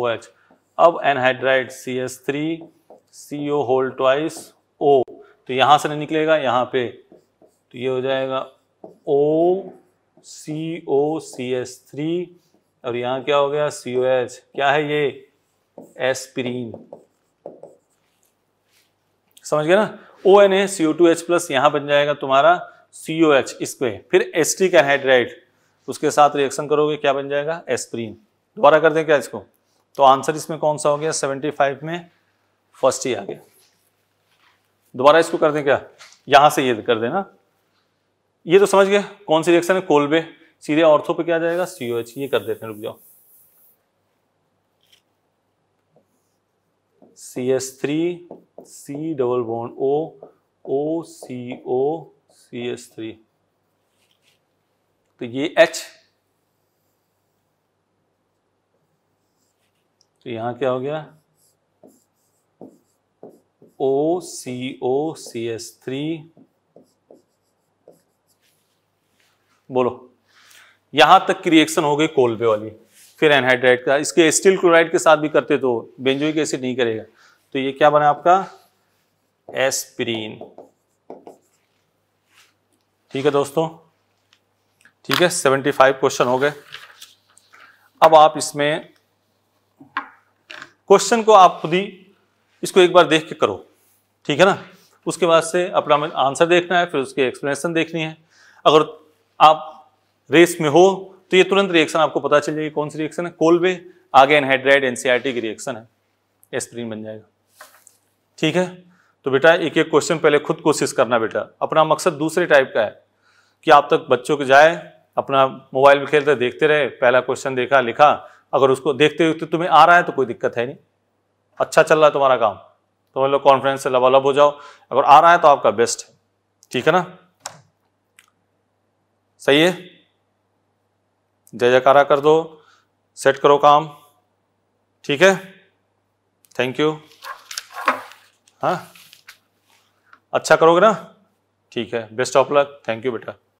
O H अब anhydride C S three C O whole twice O तो यहाँ से नहीं निकलेगा यहाँ पे तो ये हो जाएगा ओ C O C S three और यहाँ क्या हो गया सी ओ एच क्या है ये एस्पिरिन समझ गया ना O N A C O two H plus यहाँ बन जाएगा तुम्हारा सी ओ एच इस पे फिर एस्टिक एनहाइड्राइड उसके साथ रिएक्शन करोगे क्या बन जाएगा एस्प्रीन दोबारा कर दें क्या इसको तो आंसर इसमें कौन सा हो गया 75 में फर्स्ट ही आ गया दोबारा इसको कर दें क्या यहां से ये कर देना ये तो समझ गए कौन सी रिएक्शन है कोलबे सीधे ऑर्थो पे क्या जाएगा सीओ एच ये कर देते हैं रुक जाओ C S three C double bond O O C O C S three तो ये एच तो यहां क्या हो गया O C O C S three बोलो यहां तक की रिएक्शन हो गई कोलबे वाली फिर एनहाइड्राइड का इसके स्टील क्लोराइड के साथ भी करते तो बेंजोइक एसिड नहीं करेगा तो ये क्या बना आपका एस्पिरिन ठीक है दोस्तों ठीक है सेवेंटी फाइव क्वेश्चन हो गए अब आप इसमें क्वेश्चन को आप खुद ही इसको एक बार देख के करो ठीक है ना उसके बाद से अपना आंसर देखना है फिर उसकी एक्सप्लेनेशन देखनी है अगर आप रेस में हो तो ये तुरंत रिएक्शन आपको पता चल जाएगी कौन सी रिएक्शन है कोलवे आगे एनहाइड्राइड एनसीआरटी e की रिएक्शन है एस्प्रीन बन जाएगा ठीक है तो बेटा एक एक क्वेश्चन पहले खुद कोशिश करना बेटा अपना मकसद दूसरे टाइप का है कि आप तक बच्चों को जाए अपना मोबाइल में खेलते देखते रहे पहला क्वेश्चन देखा लिखा अगर उसको देखते देखते तो तुम्हें आ रहा है तो कोई दिक्कत है नहीं अच्छा चल रहा है तुम्हारा काम तो लोग कॉन्फिडेंस से लबालब हो जाओ अगर आ रहा है तो आपका बेस्ट है ठीक है ना सही है जय जयकारा कर दो सेट करो काम ठीक है थैंक यू हाँ अच्छा करोगे ना ठीक है best of luck thank you बेटा